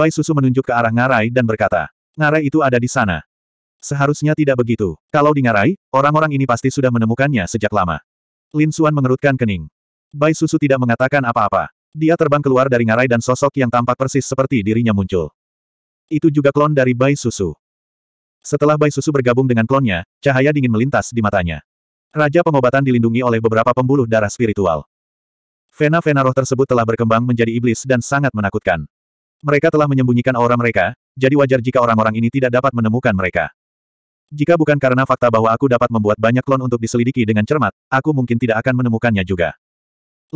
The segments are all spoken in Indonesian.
Bai Susu menunjuk ke arah Ngarai dan berkata, Ngarai itu ada di sana. Seharusnya tidak begitu. Kalau di Ngarai, orang-orang ini pasti sudah menemukannya sejak lama. Lin Suan mengerutkan kening. Bai Susu tidak mengatakan apa-apa. Dia terbang keluar dari Ngarai dan sosok yang tampak persis seperti dirinya muncul. Itu juga klon dari Bai Susu. Setelah Bai Susu bergabung dengan klonnya, cahaya dingin melintas di matanya. Raja pengobatan dilindungi oleh beberapa pembuluh darah spiritual. Vena-vena roh tersebut telah berkembang menjadi iblis dan sangat menakutkan. Mereka telah menyembunyikan aura mereka, jadi wajar jika orang-orang ini tidak dapat menemukan mereka. Jika bukan karena fakta bahwa aku dapat membuat banyak klon untuk diselidiki dengan cermat, aku mungkin tidak akan menemukannya juga.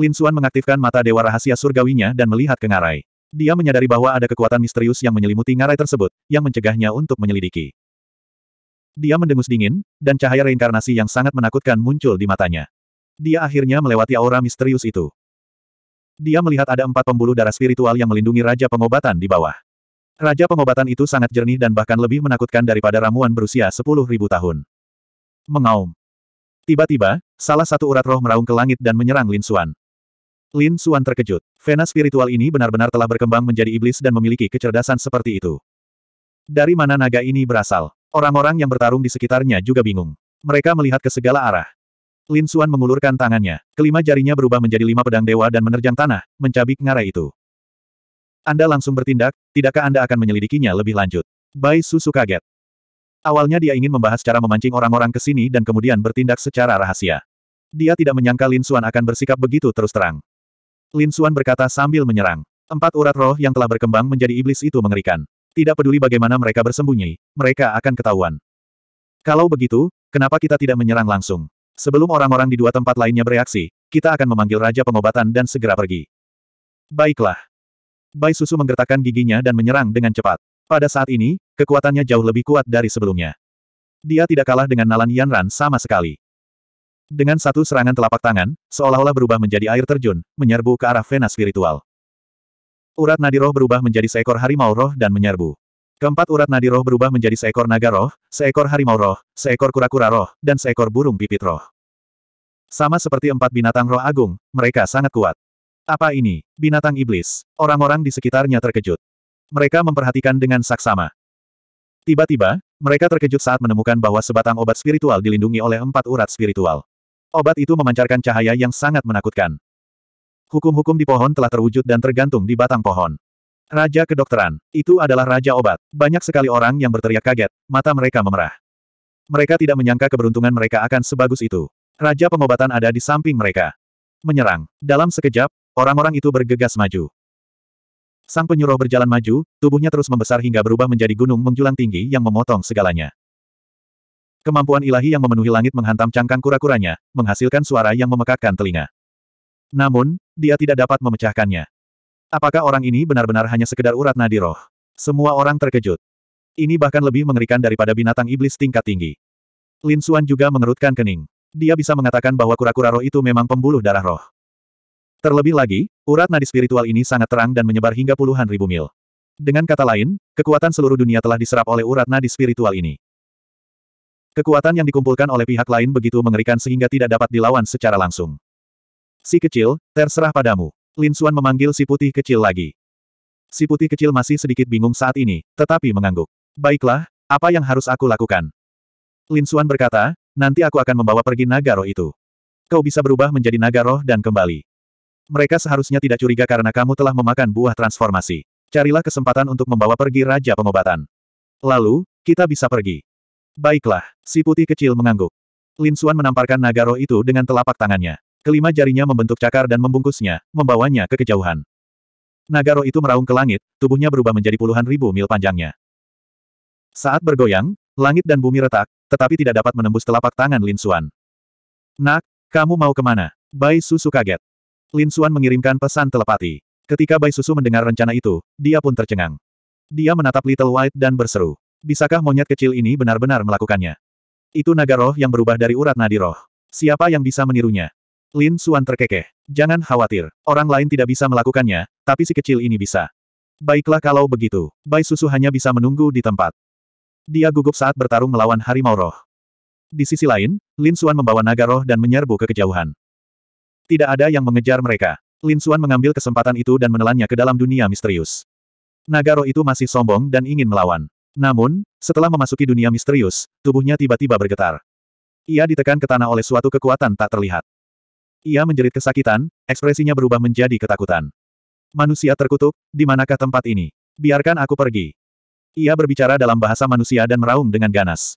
Lin Xuan mengaktifkan mata dewa rahasia surgawinya dan melihat ke ngarai. Dia menyadari bahwa ada kekuatan misterius yang menyelimuti ngarai tersebut, yang mencegahnya untuk menyelidiki. Dia mendengus dingin, dan cahaya reinkarnasi yang sangat menakutkan muncul di matanya. Dia akhirnya melewati aura misterius itu. Dia melihat ada empat pembuluh darah spiritual yang melindungi Raja Pengobatan di bawah. Raja Pengobatan itu sangat jernih dan bahkan lebih menakutkan daripada ramuan berusia sepuluh ribu tahun. Mengaum. Tiba-tiba, salah satu urat roh meraung ke langit dan menyerang Lin Suan. Lin Suan terkejut. Vena spiritual ini benar-benar telah berkembang menjadi iblis dan memiliki kecerdasan seperti itu. Dari mana naga ini berasal? Orang-orang yang bertarung di sekitarnya juga bingung. Mereka melihat ke segala arah. Lin Suan mengulurkan tangannya. Kelima jarinya berubah menjadi lima pedang dewa dan menerjang tanah, mencabik ngarai itu. Anda langsung bertindak, tidakkah Anda akan menyelidikinya lebih lanjut? Bai Susu kaget. Awalnya dia ingin membahas cara memancing orang-orang ke sini dan kemudian bertindak secara rahasia. Dia tidak menyangka Lin Suan akan bersikap begitu terus terang. Lin Suan berkata sambil menyerang. Empat urat roh yang telah berkembang menjadi iblis itu mengerikan. Tidak peduli bagaimana mereka bersembunyi, mereka akan ketahuan. Kalau begitu, kenapa kita tidak menyerang langsung? Sebelum orang-orang di dua tempat lainnya bereaksi, kita akan memanggil Raja Pengobatan dan segera pergi. Baiklah. Bai Susu menggertakkan giginya dan menyerang dengan cepat. Pada saat ini, kekuatannya jauh lebih kuat dari sebelumnya. Dia tidak kalah dengan Nalan Yanran sama sekali. Dengan satu serangan telapak tangan, seolah-olah berubah menjadi air terjun, menyerbu ke arah vena spiritual. Urat nadi berubah menjadi seekor harimau roh dan menyerbu. Keempat urat nadi roh berubah menjadi seekor naga roh, seekor harimau roh, seekor kura-kura roh, dan seekor burung pipit roh. Sama seperti empat binatang roh agung, mereka sangat kuat. Apa ini? Binatang iblis. Orang-orang di sekitarnya terkejut. Mereka memperhatikan dengan saksama. Tiba-tiba, mereka terkejut saat menemukan bahwa sebatang obat spiritual dilindungi oleh empat urat spiritual. Obat itu memancarkan cahaya yang sangat menakutkan. Hukum-hukum di pohon telah terwujud dan tergantung di batang pohon. Raja kedokteran, itu adalah raja obat. Banyak sekali orang yang berteriak kaget, mata mereka memerah. Mereka tidak menyangka keberuntungan mereka akan sebagus itu. Raja pengobatan ada di samping mereka. Menyerang. Dalam sekejap, orang-orang itu bergegas maju. Sang penyuruh berjalan maju, tubuhnya terus membesar hingga berubah menjadi gunung menjulang tinggi yang memotong segalanya. Kemampuan ilahi yang memenuhi langit menghantam cangkang kura-kuranya, menghasilkan suara yang memekakkan telinga. Namun, dia tidak dapat memecahkannya. Apakah orang ini benar-benar hanya sekedar urat nadi roh? Semua orang terkejut. Ini bahkan lebih mengerikan daripada binatang iblis tingkat tinggi. Lin Xuan juga mengerutkan kening. Dia bisa mengatakan bahwa kura-kura roh itu memang pembuluh darah roh. Terlebih lagi, urat nadi spiritual ini sangat terang dan menyebar hingga puluhan ribu mil. Dengan kata lain, kekuatan seluruh dunia telah diserap oleh urat nadi spiritual ini. Kekuatan yang dikumpulkan oleh pihak lain begitu mengerikan sehingga tidak dapat dilawan secara langsung. Si kecil, terserah padamu. Lin Suan memanggil si putih kecil lagi. Si putih kecil masih sedikit bingung saat ini, tetapi mengangguk. Baiklah, apa yang harus aku lakukan? Lin Suan berkata, nanti aku akan membawa pergi naga roh itu. Kau bisa berubah menjadi naga roh dan kembali. Mereka seharusnya tidak curiga karena kamu telah memakan buah transformasi. Carilah kesempatan untuk membawa pergi Raja Pengobatan. Lalu, kita bisa pergi. Baiklah, si putih kecil mengangguk. Lin Suan menamparkan naga roh itu dengan telapak tangannya. Kelima jarinya membentuk cakar dan membungkusnya, membawanya ke kejauhan. Nagaro itu meraung ke langit, tubuhnya berubah menjadi puluhan ribu mil panjangnya. Saat bergoyang, langit dan bumi retak, tetapi tidak dapat menembus telapak tangan Lin Suan. Nak, kamu mau kemana? Bai Susu kaget. Lin Suan mengirimkan pesan telepati. Ketika Bai Susu mendengar rencana itu, dia pun tercengang. Dia menatap Little White dan berseru. Bisakah monyet kecil ini benar-benar melakukannya? Itu naga roh yang berubah dari urat nadi roh. Siapa yang bisa menirunya? Lin Suan terkekeh. Jangan khawatir, orang lain tidak bisa melakukannya, tapi si kecil ini bisa. Baiklah kalau begitu, Bai Susu hanya bisa menunggu di tempat. Dia gugup saat bertarung melawan harimau roh. Di sisi lain, Lin Suan membawa naga roh dan menyerbu ke kejauhan. Tidak ada yang mengejar mereka. Lin Suan mengambil kesempatan itu dan menelannya ke dalam dunia misterius. Naga roh itu masih sombong dan ingin melawan. Namun, setelah memasuki dunia misterius, tubuhnya tiba-tiba bergetar. Ia ditekan ke tanah oleh suatu kekuatan tak terlihat. Ia menjerit kesakitan, ekspresinya berubah menjadi ketakutan. Manusia terkutuk, di manakah tempat ini? Biarkan aku pergi. Ia berbicara dalam bahasa manusia dan meraung dengan ganas.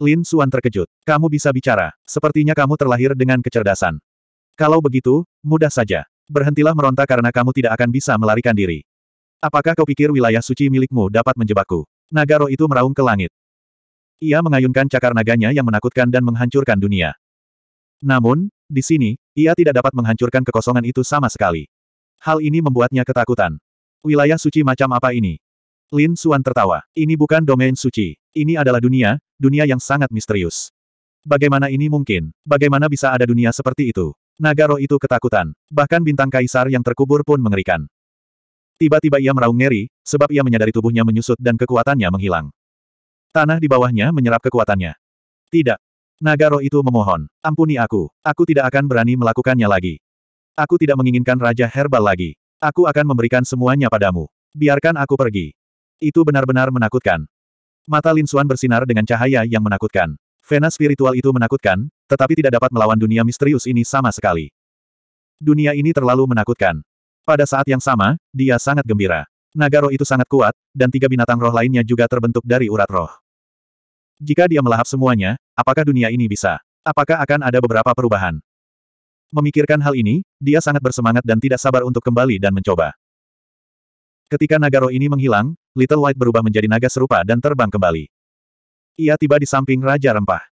Lin Suan terkejut. Kamu bisa bicara. Sepertinya kamu terlahir dengan kecerdasan. Kalau begitu, mudah saja. Berhentilah meronta karena kamu tidak akan bisa melarikan diri. Apakah kau pikir wilayah suci milikmu dapat menjebakku? Naga roh itu meraung ke langit. Ia mengayunkan cakar naganya yang menakutkan dan menghancurkan dunia. Namun, di sini, ia tidak dapat menghancurkan kekosongan itu sama sekali. Hal ini membuatnya ketakutan. Wilayah suci macam apa ini? Lin Suan tertawa. Ini bukan domain suci. Ini adalah dunia, dunia yang sangat misterius. Bagaimana ini mungkin? Bagaimana bisa ada dunia seperti itu? Naga roh itu ketakutan. Bahkan bintang kaisar yang terkubur pun mengerikan. Tiba-tiba ia meraung ngeri, sebab ia menyadari tubuhnya menyusut dan kekuatannya menghilang. Tanah di bawahnya menyerap kekuatannya. Tidak, Naga roh itu memohon, ampuni aku, aku tidak akan berani melakukannya lagi. Aku tidak menginginkan Raja Herbal lagi. Aku akan memberikan semuanya padamu. Biarkan aku pergi. Itu benar-benar menakutkan. Mata Lin Suan bersinar dengan cahaya yang menakutkan. Vena spiritual itu menakutkan, tetapi tidak dapat melawan dunia misterius ini sama sekali. Dunia ini terlalu menakutkan. Pada saat yang sama, dia sangat gembira. Naga roh itu sangat kuat, dan tiga binatang roh lainnya juga terbentuk dari urat roh. Jika dia melahap semuanya, apakah dunia ini bisa? Apakah akan ada beberapa perubahan? Memikirkan hal ini, dia sangat bersemangat dan tidak sabar untuk kembali dan mencoba. Ketika Nagaro ini menghilang, Little White berubah menjadi naga serupa dan terbang kembali. Ia tiba di samping Raja Rempah.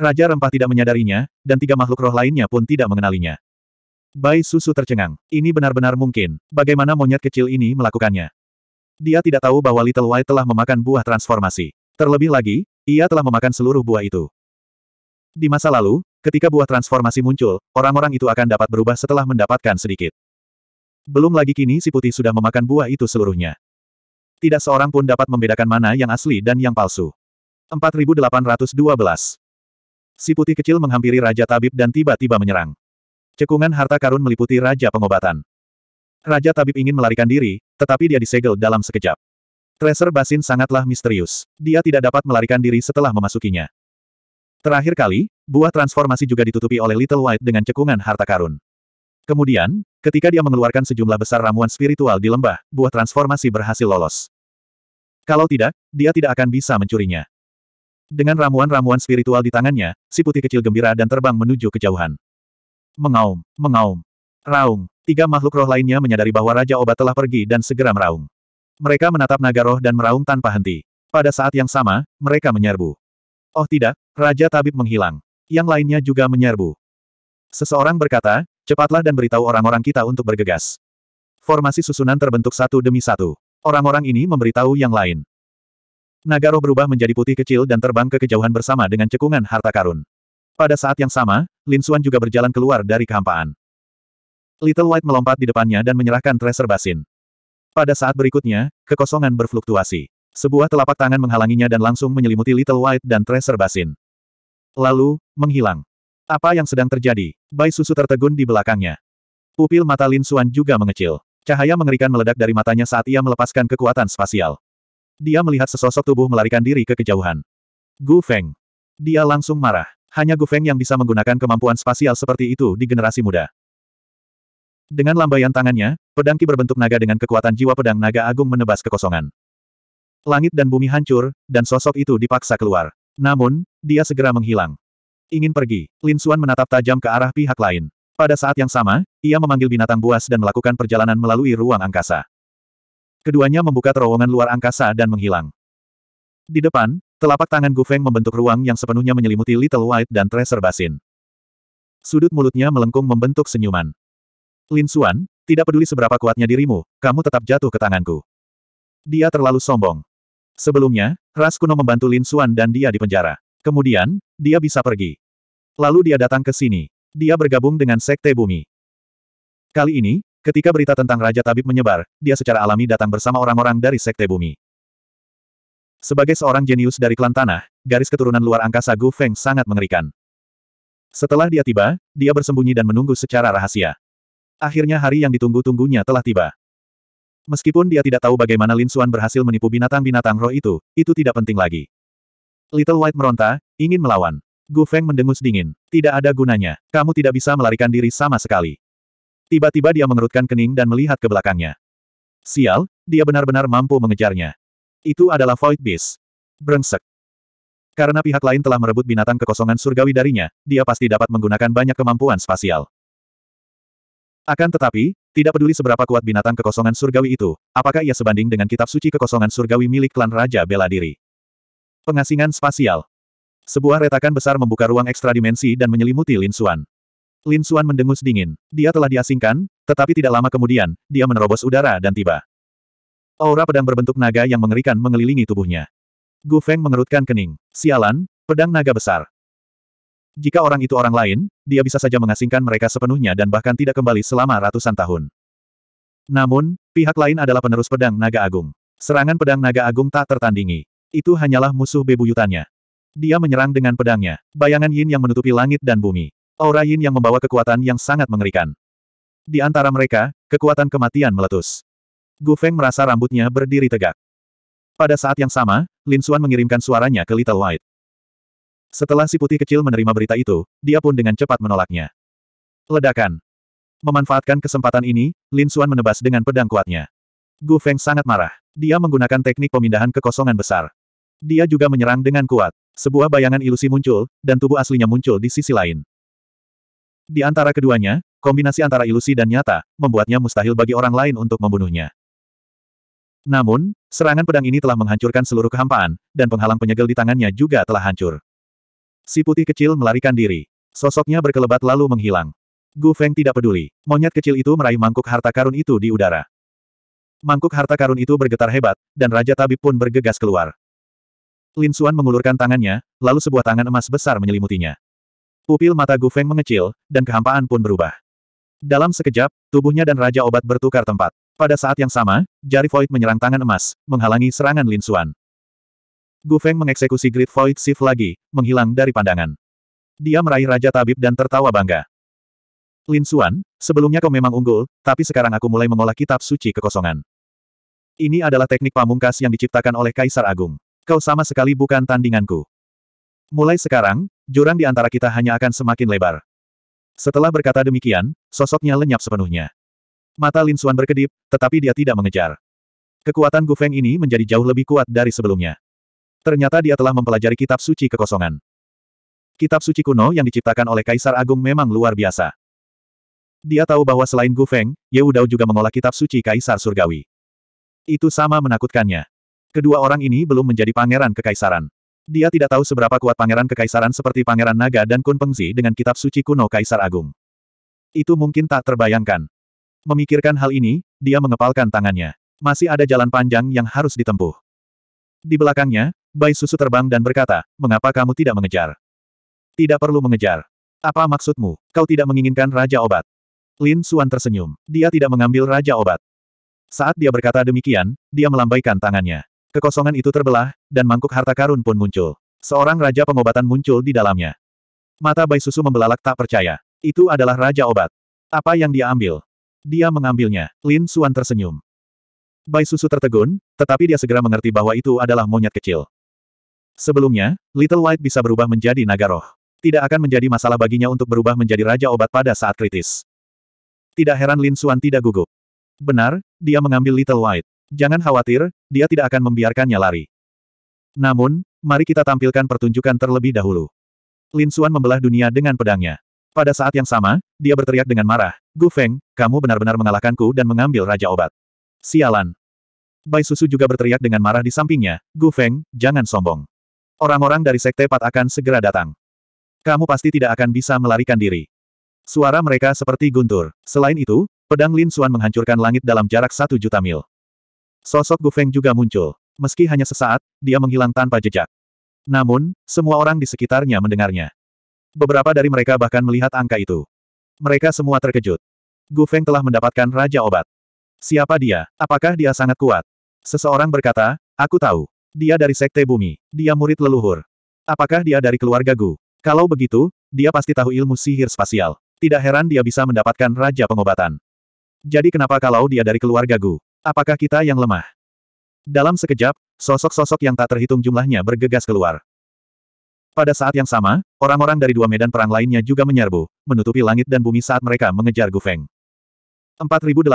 Raja Rempah tidak menyadarinya, dan tiga makhluk roh lainnya pun tidak mengenalinya. Bai Susu tercengang. Ini benar-benar mungkin. Bagaimana monyet kecil ini melakukannya? Dia tidak tahu bahwa Little White telah memakan buah transformasi. Terlebih lagi, ia telah memakan seluruh buah itu. Di masa lalu, ketika buah transformasi muncul, orang-orang itu akan dapat berubah setelah mendapatkan sedikit. Belum lagi kini si putih sudah memakan buah itu seluruhnya. Tidak seorang pun dapat membedakan mana yang asli dan yang palsu. 4812 Si putih kecil menghampiri Raja Tabib dan tiba-tiba menyerang. Cekungan harta karun meliputi Raja Pengobatan. Raja Tabib ingin melarikan diri, tetapi dia disegel dalam sekejap. Tracer Basin sangatlah misterius. Dia tidak dapat melarikan diri setelah memasukinya. Terakhir kali, buah transformasi juga ditutupi oleh Little White dengan cekungan harta karun. Kemudian, ketika dia mengeluarkan sejumlah besar ramuan spiritual di lembah, buah transformasi berhasil lolos. Kalau tidak, dia tidak akan bisa mencurinya. Dengan ramuan-ramuan spiritual di tangannya, si putih kecil gembira dan terbang menuju kejauhan. Mengaum, mengaum. Raung. Tiga makhluk roh lainnya menyadari bahwa Raja Obat telah pergi dan segera meraung. Mereka menatap naga roh dan meraung tanpa henti. Pada saat yang sama, mereka menyerbu. Oh tidak, Raja Tabib menghilang. Yang lainnya juga menyerbu. Seseorang berkata, cepatlah dan beritahu orang-orang kita untuk bergegas. Formasi susunan terbentuk satu demi satu. Orang-orang ini memberitahu yang lain. Nagaro berubah menjadi putih kecil dan terbang ke kejauhan bersama dengan cekungan harta karun. Pada saat yang sama, Lin Xuan juga berjalan keluar dari kehampaan. Little White melompat di depannya dan menyerahkan tracer basin. Pada saat berikutnya, kekosongan berfluktuasi. Sebuah telapak tangan menghalanginya dan langsung menyelimuti Little White dan Tracer Basin. Lalu, menghilang. Apa yang sedang terjadi? Bai Susu tertegun di belakangnya. Pupil mata Lin Xuan juga mengecil. Cahaya mengerikan meledak dari matanya saat ia melepaskan kekuatan spasial. Dia melihat sesosok tubuh melarikan diri ke kejauhan. Gu Feng. Dia langsung marah. Hanya Gu Feng yang bisa menggunakan kemampuan spasial seperti itu di generasi muda. Dengan lambaian tangannya, pedang Ki berbentuk naga dengan kekuatan jiwa pedang naga agung menebas kekosongan. Langit dan bumi hancur, dan sosok itu dipaksa keluar. Namun, dia segera menghilang. Ingin pergi, Lin Xuan menatap tajam ke arah pihak lain. Pada saat yang sama, ia memanggil binatang buas dan melakukan perjalanan melalui ruang angkasa. Keduanya membuka terowongan luar angkasa dan menghilang. Di depan, telapak tangan Gu Feng membentuk ruang yang sepenuhnya menyelimuti Little White dan Treasure Basin. Sudut mulutnya melengkung membentuk senyuman. Lin Xuan, tidak peduli seberapa kuatnya dirimu, kamu tetap jatuh ke tanganku. Dia terlalu sombong. Sebelumnya, Ras Kuno membantu Lin Xuan dan dia dipenjara. Kemudian, dia bisa pergi. Lalu dia datang ke sini. Dia bergabung dengan Sekte Bumi. Kali ini, ketika berita tentang Raja Tabib menyebar, dia secara alami datang bersama orang-orang dari Sekte Bumi. Sebagai seorang jenius dari klan tanah, garis keturunan luar angkasa Gu Feng sangat mengerikan. Setelah dia tiba, dia bersembunyi dan menunggu secara rahasia. Akhirnya hari yang ditunggu-tunggunya telah tiba. Meskipun dia tidak tahu bagaimana Lin Xuan berhasil menipu binatang-binatang roh itu, itu tidak penting lagi. Little White meronta, ingin melawan. Gu Feng mendengus dingin. Tidak ada gunanya. Kamu tidak bisa melarikan diri sama sekali. Tiba-tiba dia mengerutkan kening dan melihat ke belakangnya. Sial, dia benar-benar mampu mengejarnya. Itu adalah Void Beast. Brengsek. Karena pihak lain telah merebut binatang kekosongan surgawi darinya, dia pasti dapat menggunakan banyak kemampuan spasial. Akan tetapi, tidak peduli seberapa kuat binatang kekosongan surgawi itu, apakah ia sebanding dengan kitab suci kekosongan surgawi milik klan Raja Bela Diri. Pengasingan spasial. Sebuah retakan besar membuka ruang ekstradimensi dan menyelimuti Lin Xuan. Lin Xuan mendengus dingin. Dia telah diasingkan, tetapi tidak lama kemudian, dia menerobos udara dan tiba. Aura pedang berbentuk naga yang mengerikan mengelilingi tubuhnya. Gu Feng mengerutkan kening. Sialan, pedang naga besar. Jika orang itu orang lain, dia bisa saja mengasingkan mereka sepenuhnya dan bahkan tidak kembali selama ratusan tahun. Namun, pihak lain adalah penerus pedang naga agung. Serangan pedang naga agung tak tertandingi. Itu hanyalah musuh bebuyutannya. Dia menyerang dengan pedangnya, bayangan yin yang menutupi langit dan bumi. Aura yin yang membawa kekuatan yang sangat mengerikan. Di antara mereka, kekuatan kematian meletus. Gu Feng merasa rambutnya berdiri tegak. Pada saat yang sama, Lin Xuan mengirimkan suaranya ke Little White. Setelah si putih kecil menerima berita itu, dia pun dengan cepat menolaknya. Ledakan. Memanfaatkan kesempatan ini, Lin Xuan menebas dengan pedang kuatnya. Gu Feng sangat marah. Dia menggunakan teknik pemindahan kekosongan besar. Dia juga menyerang dengan kuat. Sebuah bayangan ilusi muncul, dan tubuh aslinya muncul di sisi lain. Di antara keduanya, kombinasi antara ilusi dan nyata, membuatnya mustahil bagi orang lain untuk membunuhnya. Namun, serangan pedang ini telah menghancurkan seluruh kehampaan, dan penghalang penyegel di tangannya juga telah hancur. Si putih kecil melarikan diri. Sosoknya berkelebat lalu menghilang. Gu Feng tidak peduli. Monyet kecil itu meraih mangkuk harta karun itu di udara. Mangkuk harta karun itu bergetar hebat, dan Raja Tabib pun bergegas keluar. Lin Xuan mengulurkan tangannya, lalu sebuah tangan emas besar menyelimutinya. Pupil mata Gu Feng mengecil, dan kehampaan pun berubah. Dalam sekejap, tubuhnya dan Raja Obat bertukar tempat. Pada saat yang sama, jari Void menyerang tangan emas, menghalangi serangan Lin Xuan. Gu Feng mengeksekusi Great Void Shift lagi, menghilang dari pandangan. Dia meraih Raja Tabib dan tertawa bangga. Lin Xuan, sebelumnya kau memang unggul, tapi sekarang aku mulai mengolah kitab suci kekosongan. Ini adalah teknik pamungkas yang diciptakan oleh Kaisar Agung. Kau sama sekali bukan tandinganku. Mulai sekarang, jurang di antara kita hanya akan semakin lebar. Setelah berkata demikian, sosoknya lenyap sepenuhnya. Mata Lin Xuan berkedip, tetapi dia tidak mengejar. Kekuatan Gu Feng ini menjadi jauh lebih kuat dari sebelumnya. Ternyata dia telah mempelajari kitab suci kekosongan. Kitab suci kuno yang diciptakan oleh Kaisar Agung memang luar biasa. Dia tahu bahwa selain Gu Feng, Ye Udao juga mengolah kitab suci Kaisar Surgawi. Itu sama menakutkannya. Kedua orang ini belum menjadi pangeran kekaisaran. Dia tidak tahu seberapa kuat pangeran kekaisaran seperti Pangeran Naga dan Kun Pengzi dengan kitab suci kuno Kaisar Agung. Itu mungkin tak terbayangkan. Memikirkan hal ini, dia mengepalkan tangannya. Masih ada jalan panjang yang harus ditempuh. Di belakangnya, Bai Susu terbang dan berkata, mengapa kamu tidak mengejar? Tidak perlu mengejar. Apa maksudmu? Kau tidak menginginkan Raja Obat? Lin Suan tersenyum. Dia tidak mengambil Raja Obat. Saat dia berkata demikian, dia melambaikan tangannya. Kekosongan itu terbelah, dan mangkuk harta karun pun muncul. Seorang Raja Pengobatan muncul di dalamnya. Mata Bai Susu membelalak tak percaya. Itu adalah Raja Obat. Apa yang dia ambil? Dia mengambilnya. Lin Suan tersenyum. Bai Susu tertegun, tetapi dia segera mengerti bahwa itu adalah monyet kecil. Sebelumnya, Little White bisa berubah menjadi naga roh. Tidak akan menjadi masalah baginya untuk berubah menjadi raja obat pada saat kritis. Tidak heran Lin Xuan tidak gugup. Benar, dia mengambil Little White. Jangan khawatir, dia tidak akan membiarkannya lari. Namun, mari kita tampilkan pertunjukan terlebih dahulu. Lin Xuan membelah dunia dengan pedangnya. Pada saat yang sama, dia berteriak dengan marah, Gu Feng, kamu benar-benar mengalahkanku dan mengambil Raja Obat. Sialan. Bai Susu juga berteriak dengan marah di sampingnya, Gu Feng, jangan sombong. Orang-orang dari Sekte Pat akan segera datang. Kamu pasti tidak akan bisa melarikan diri. Suara mereka seperti guntur. Selain itu, pedang Lin Xuan menghancurkan langit dalam jarak satu juta mil. Sosok Gu Feng juga muncul. Meski hanya sesaat, dia menghilang tanpa jejak. Namun, semua orang di sekitarnya mendengarnya. Beberapa dari mereka bahkan melihat angka itu. Mereka semua terkejut. Gu Feng telah mendapatkan Raja Obat. Siapa dia? Apakah dia sangat kuat? Seseorang berkata, aku tahu. Dia dari Sekte Bumi. Dia murid leluhur. Apakah dia dari keluarga Gu? Kalau begitu, dia pasti tahu ilmu sihir spasial. Tidak heran dia bisa mendapatkan Raja Pengobatan. Jadi kenapa kalau dia dari keluarga Gu? Apakah kita yang lemah? Dalam sekejap, sosok-sosok yang tak terhitung jumlahnya bergegas keluar. Pada saat yang sama, orang-orang dari dua medan perang lainnya juga menyerbu, menutupi langit dan bumi saat mereka mengejar Gu Feng. 4813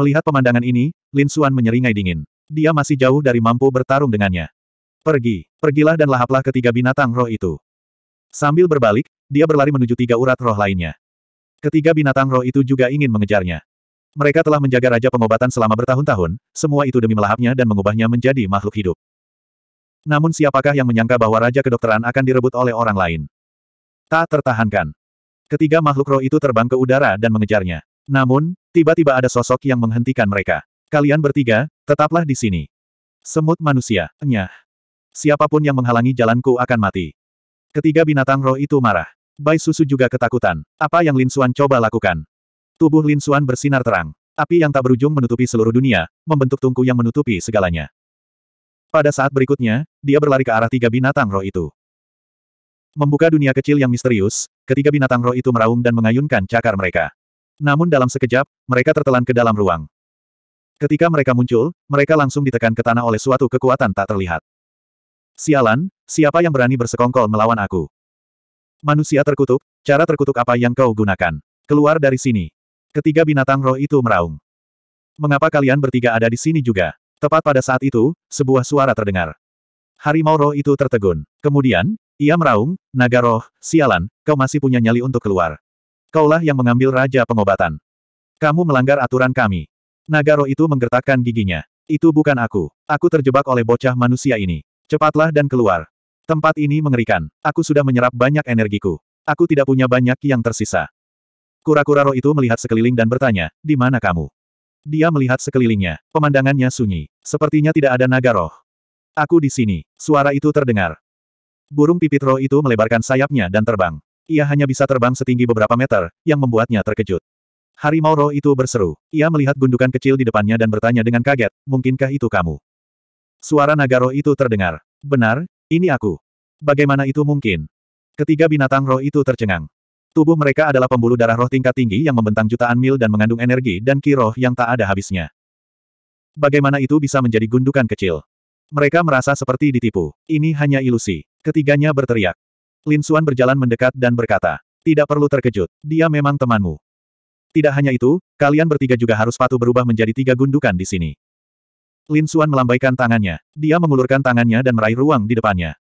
Melihat pemandangan ini, Lin Xuan menyeringai dingin. Dia masih jauh dari mampu bertarung dengannya. Pergi, pergilah dan lahaplah ketiga binatang roh itu. Sambil berbalik, dia berlari menuju tiga urat roh lainnya. Ketiga binatang roh itu juga ingin mengejarnya. Mereka telah menjaga Raja Pengobatan selama bertahun-tahun, semua itu demi melahapnya dan mengubahnya menjadi makhluk hidup. Namun siapakah yang menyangka bahwa Raja Kedokteran akan direbut oleh orang lain? Tak tertahankan. Ketiga makhluk roh itu terbang ke udara dan mengejarnya. Namun, tiba-tiba ada sosok yang menghentikan mereka. Kalian bertiga, tetaplah di sini. Semut manusia, enyah. Siapapun yang menghalangi jalanku akan mati. Ketiga binatang roh itu marah. Bai Susu juga ketakutan. Apa yang Lin Suan coba lakukan? Tubuh Lin Suan bersinar terang. Api yang tak berujung menutupi seluruh dunia, membentuk tungku yang menutupi segalanya. Pada saat berikutnya, dia berlari ke arah tiga binatang roh itu. Membuka dunia kecil yang misterius, ketiga binatang roh itu meraung dan mengayunkan cakar mereka. Namun dalam sekejap, mereka tertelan ke dalam ruang. Ketika mereka muncul, mereka langsung ditekan ke tanah oleh suatu kekuatan tak terlihat. Sialan, siapa yang berani bersekongkol melawan aku? Manusia terkutuk, cara terkutuk apa yang kau gunakan? Keluar dari sini. Ketiga binatang roh itu meraung. Mengapa kalian bertiga ada di sini juga? Tepat pada saat itu, sebuah suara terdengar. Harimau roh itu tertegun. Kemudian, ia meraung, naga roh, sialan, kau masih punya nyali untuk keluar. Kaulah yang mengambil raja pengobatan. Kamu melanggar aturan kami. Nagaro itu menggertakkan giginya. Itu bukan aku. Aku terjebak oleh bocah manusia ini. Cepatlah dan keluar. Tempat ini mengerikan. Aku sudah menyerap banyak energiku. Aku tidak punya banyak yang tersisa. Kura-kura roh itu melihat sekeliling dan bertanya, di mana kamu? Dia melihat sekelilingnya. Pemandangannya sunyi. Sepertinya tidak ada naga roh. Aku di sini. Suara itu terdengar. Burung pipit roh itu melebarkan sayapnya dan terbang. Ia hanya bisa terbang setinggi beberapa meter, yang membuatnya terkejut. Harimau roh itu berseru. Ia melihat gundukan kecil di depannya dan bertanya dengan kaget, mungkinkah itu kamu? Suara naga roh itu terdengar. Benar, ini aku. Bagaimana itu mungkin? Ketiga binatang roh itu tercengang. Tubuh mereka adalah pembuluh darah roh tingkat tinggi yang membentang jutaan mil dan mengandung energi dan ki roh yang tak ada habisnya. Bagaimana itu bisa menjadi gundukan kecil? Mereka merasa seperti ditipu. Ini hanya ilusi. Ketiganya berteriak. Lin Suan berjalan mendekat dan berkata, tidak perlu terkejut, dia memang temanmu. Tidak hanya itu, kalian bertiga juga harus patuh berubah menjadi tiga gundukan di sini. Lin Xuan melambaikan tangannya. Dia mengulurkan tangannya dan meraih ruang di depannya.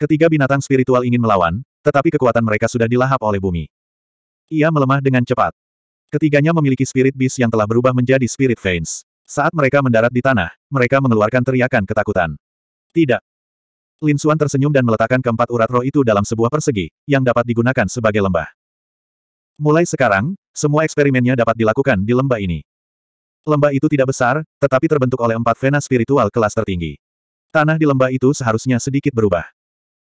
Ketiga binatang spiritual ingin melawan, tetapi kekuatan mereka sudah dilahap oleh bumi. Ia melemah dengan cepat. Ketiganya memiliki spirit beast yang telah berubah menjadi spirit veins. Saat mereka mendarat di tanah, mereka mengeluarkan teriakan ketakutan. Tidak. Lin Xuan tersenyum dan meletakkan keempat urat roh itu dalam sebuah persegi, yang dapat digunakan sebagai lembah. Mulai sekarang, semua eksperimennya dapat dilakukan di lembah ini. Lembah itu tidak besar, tetapi terbentuk oleh empat vena spiritual kelas tertinggi. Tanah di lembah itu seharusnya sedikit berubah.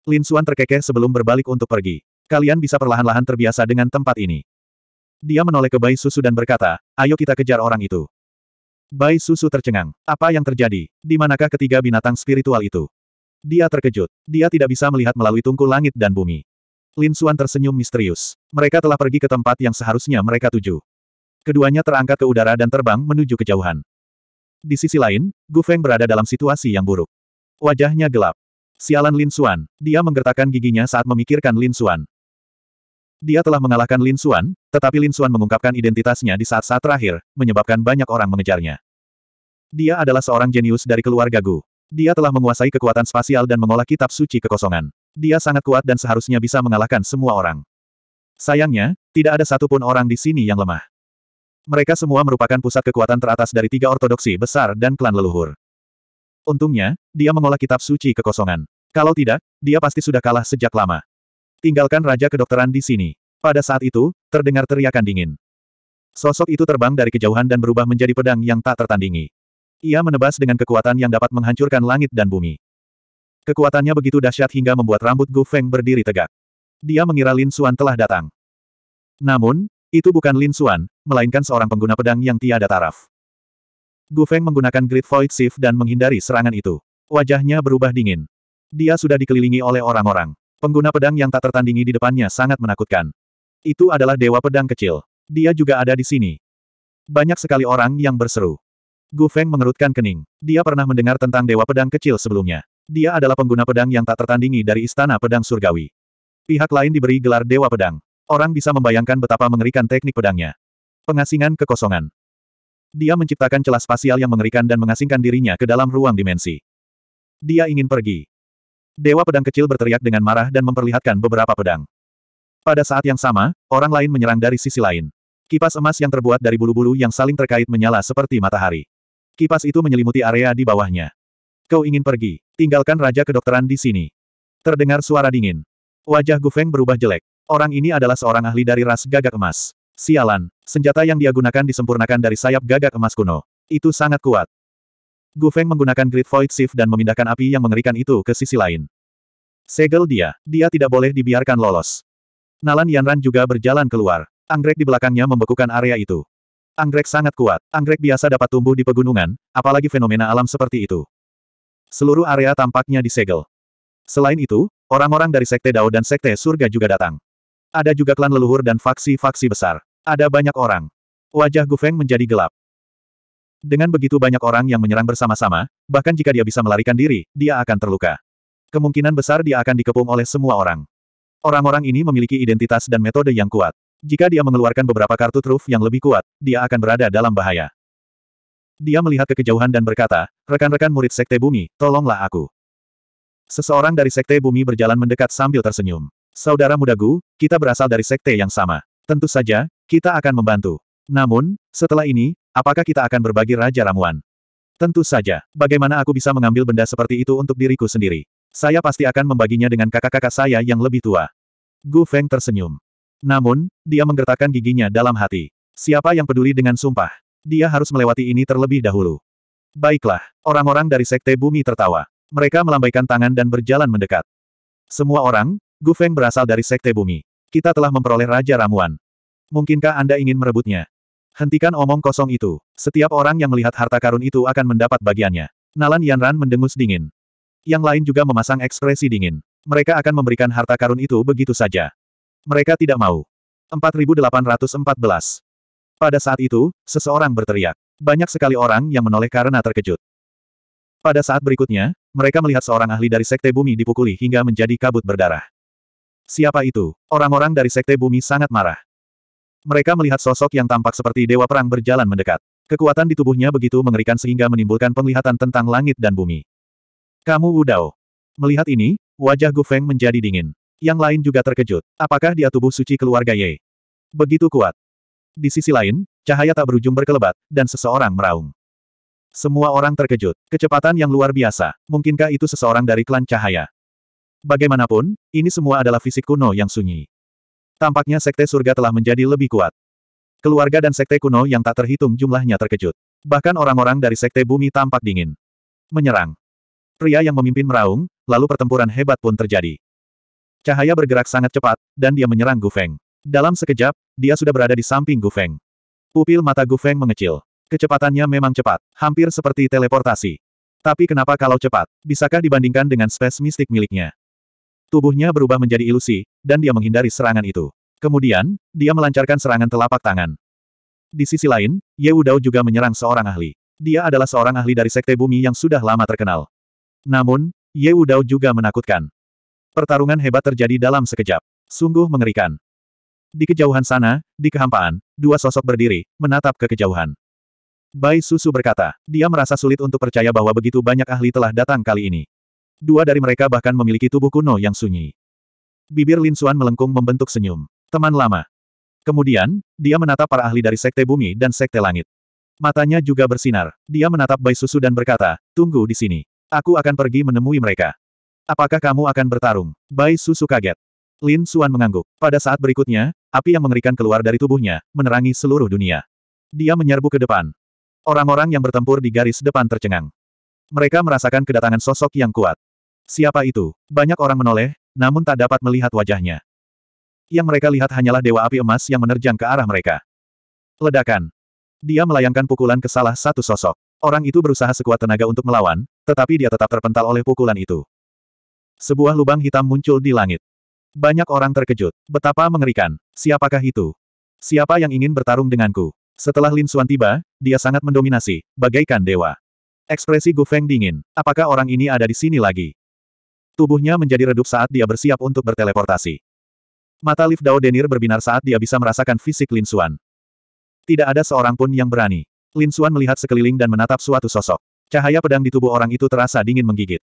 Lin Xuan terkekeh sebelum berbalik untuk pergi. Kalian bisa perlahan-lahan terbiasa dengan tempat ini. Dia menoleh ke Bai Susu dan berkata, ayo kita kejar orang itu. Bai Susu tercengang. Apa yang terjadi? Di manakah ketiga binatang spiritual itu? Dia terkejut. Dia tidak bisa melihat melalui tungku langit dan bumi. Lin Suan tersenyum misterius. Mereka telah pergi ke tempat yang seharusnya mereka tuju. Keduanya terangkat ke udara dan terbang menuju kejauhan. Di sisi lain, Gu Feng berada dalam situasi yang buruk. Wajahnya gelap. Sialan Lin Suan, dia menggertakkan giginya saat memikirkan Lin Suan. Dia telah mengalahkan Lin Suan, tetapi Lin Suan mengungkapkan identitasnya di saat-saat terakhir, menyebabkan banyak orang mengejarnya. Dia adalah seorang jenius dari keluarga Gu. Dia telah menguasai kekuatan spasial dan mengolah kitab suci kekosongan. Dia sangat kuat dan seharusnya bisa mengalahkan semua orang. Sayangnya, tidak ada satupun orang di sini yang lemah. Mereka semua merupakan pusat kekuatan teratas dari tiga ortodoksi besar dan klan leluhur. Untungnya, dia mengolah kitab suci kekosongan. Kalau tidak, dia pasti sudah kalah sejak lama. Tinggalkan Raja Kedokteran di sini. Pada saat itu, terdengar teriakan dingin. Sosok itu terbang dari kejauhan dan berubah menjadi pedang yang tak tertandingi. Ia menebas dengan kekuatan yang dapat menghancurkan langit dan bumi. Kekuatannya begitu dahsyat hingga membuat rambut Gu Feng berdiri tegak. Dia mengira Lin Xuan telah datang. Namun, itu bukan Lin Xuan, melainkan seorang pengguna pedang yang tiada taraf. Gu Feng menggunakan Great Void Shift dan menghindari serangan itu. Wajahnya berubah dingin. Dia sudah dikelilingi oleh orang-orang. Pengguna pedang yang tak tertandingi di depannya sangat menakutkan. Itu adalah dewa pedang kecil. Dia juga ada di sini. Banyak sekali orang yang berseru. Gu Feng mengerutkan kening. Dia pernah mendengar tentang dewa pedang kecil sebelumnya. Dia adalah pengguna pedang yang tak tertandingi dari Istana Pedang Surgawi. Pihak lain diberi gelar Dewa Pedang. Orang bisa membayangkan betapa mengerikan teknik pedangnya. Pengasingan kekosongan. Dia menciptakan celah spasial yang mengerikan dan mengasingkan dirinya ke dalam ruang dimensi. Dia ingin pergi. Dewa pedang kecil berteriak dengan marah dan memperlihatkan beberapa pedang. Pada saat yang sama, orang lain menyerang dari sisi lain. Kipas emas yang terbuat dari bulu-bulu yang saling terkait menyala seperti matahari. Kipas itu menyelimuti area di bawahnya. Kau ingin pergi, tinggalkan Raja Kedokteran di sini. Terdengar suara dingin. Wajah Gu Feng berubah jelek. Orang ini adalah seorang ahli dari ras gagak emas. Sialan, senjata yang dia gunakan disempurnakan dari sayap gagak emas kuno. Itu sangat kuat. Gu Feng menggunakan Great Void Shift dan memindahkan api yang mengerikan itu ke sisi lain. Segel dia, dia tidak boleh dibiarkan lolos. Nalan Yanran juga berjalan keluar. Anggrek di belakangnya membekukan area itu. Anggrek sangat kuat, anggrek biasa dapat tumbuh di pegunungan, apalagi fenomena alam seperti itu. Seluruh area tampaknya disegel. Selain itu, orang-orang dari Sekte Dao dan Sekte Surga juga datang. Ada juga klan leluhur dan faksi-faksi besar. Ada banyak orang. Wajah Gu Feng menjadi gelap. Dengan begitu banyak orang yang menyerang bersama-sama, bahkan jika dia bisa melarikan diri, dia akan terluka. Kemungkinan besar dia akan dikepung oleh semua orang. Orang-orang ini memiliki identitas dan metode yang kuat. Jika dia mengeluarkan beberapa kartu truf yang lebih kuat, dia akan berada dalam bahaya. Dia melihat ke kejauhan dan berkata, rekan-rekan murid Sekte Bumi, tolonglah aku. Seseorang dari Sekte Bumi berjalan mendekat sambil tersenyum. Saudara muda kita berasal dari Sekte yang sama. Tentu saja, kita akan membantu. Namun, setelah ini, apakah kita akan berbagi Raja Ramuan? Tentu saja, bagaimana aku bisa mengambil benda seperti itu untuk diriku sendiri? Saya pasti akan membaginya dengan kakak-kakak saya yang lebih tua. Gu Feng tersenyum. Namun, dia menggertakkan giginya dalam hati. Siapa yang peduli dengan sumpah? Dia harus melewati ini terlebih dahulu. Baiklah, orang-orang dari Sekte Bumi tertawa. Mereka melambaikan tangan dan berjalan mendekat. Semua orang, Gu Feng berasal dari Sekte Bumi. Kita telah memperoleh Raja Ramuan. Mungkinkah Anda ingin merebutnya? Hentikan omong kosong itu. Setiap orang yang melihat harta karun itu akan mendapat bagiannya. Nalan Yanran mendengus dingin. Yang lain juga memasang ekspresi dingin. Mereka akan memberikan harta karun itu begitu saja. Mereka tidak mau. 4814 pada saat itu, seseorang berteriak. Banyak sekali orang yang menoleh karena terkejut. Pada saat berikutnya, mereka melihat seorang ahli dari Sekte Bumi dipukuli hingga menjadi kabut berdarah. Siapa itu? Orang-orang dari Sekte Bumi sangat marah. Mereka melihat sosok yang tampak seperti Dewa Perang berjalan mendekat. Kekuatan di tubuhnya begitu mengerikan sehingga menimbulkan penglihatan tentang langit dan bumi. Kamu Wudao. Melihat ini, wajah Gu Feng menjadi dingin. Yang lain juga terkejut. Apakah dia tubuh suci keluarga Ye? Begitu kuat. Di sisi lain, cahaya tak berujung berkelebat, dan seseorang meraung. Semua orang terkejut. Kecepatan yang luar biasa. Mungkinkah itu seseorang dari klan cahaya? Bagaimanapun, ini semua adalah fisik kuno yang sunyi. Tampaknya sekte surga telah menjadi lebih kuat. Keluarga dan sekte kuno yang tak terhitung jumlahnya terkejut. Bahkan orang-orang dari sekte bumi tampak dingin. Menyerang. Pria yang memimpin meraung, lalu pertempuran hebat pun terjadi. Cahaya bergerak sangat cepat, dan dia menyerang Gu Feng. Dalam sekejap, dia sudah berada di samping Gu Feng. Pupil mata Gu Feng mengecil. Kecepatannya memang cepat, hampir seperti teleportasi. Tapi kenapa kalau cepat? Bisakah dibandingkan dengan space mistik miliknya? Tubuhnya berubah menjadi ilusi, dan dia menghindari serangan itu. Kemudian, dia melancarkan serangan telapak tangan. Di sisi lain, Ye Wudao juga menyerang seorang ahli. Dia adalah seorang ahli dari Sekte Bumi yang sudah lama terkenal. Namun, Ye Wudao juga menakutkan. Pertarungan hebat terjadi dalam sekejap. Sungguh mengerikan. Di kejauhan sana, di kehampaan, dua sosok berdiri, menatap ke kejauhan. Bai Susu berkata, dia merasa sulit untuk percaya bahwa begitu banyak ahli telah datang kali ini. Dua dari mereka bahkan memiliki tubuh kuno yang sunyi. Bibir Lin Xuan melengkung membentuk senyum. Teman lama. Kemudian, dia menatap para ahli dari Sekte Bumi dan Sekte Langit. Matanya juga bersinar. Dia menatap Bai Susu dan berkata, tunggu di sini. Aku akan pergi menemui mereka. Apakah kamu akan bertarung? Bai Susu kaget. Lin Suan mengangguk. Pada saat berikutnya, api yang mengerikan keluar dari tubuhnya, menerangi seluruh dunia. Dia menyerbu ke depan. Orang-orang yang bertempur di garis depan tercengang. Mereka merasakan kedatangan sosok yang kuat. Siapa itu? Banyak orang menoleh, namun tak dapat melihat wajahnya. Yang mereka lihat hanyalah dewa api emas yang menerjang ke arah mereka. Ledakan. Dia melayangkan pukulan ke salah satu sosok. Orang itu berusaha sekuat tenaga untuk melawan, tetapi dia tetap terpental oleh pukulan itu. Sebuah lubang hitam muncul di langit. Banyak orang terkejut. Betapa mengerikan. Siapakah itu? Siapa yang ingin bertarung denganku? Setelah Lin Xuan tiba, dia sangat mendominasi, bagaikan dewa. Ekspresi Gu Feng dingin. Apakah orang ini ada di sini lagi? Tubuhnya menjadi redup saat dia bersiap untuk berteleportasi. Mata Liv Dao Denir berbinar saat dia bisa merasakan fisik Lin Xuan. Tidak ada seorang pun yang berani. Lin Xuan melihat sekeliling dan menatap suatu sosok. Cahaya pedang di tubuh orang itu terasa dingin menggigit.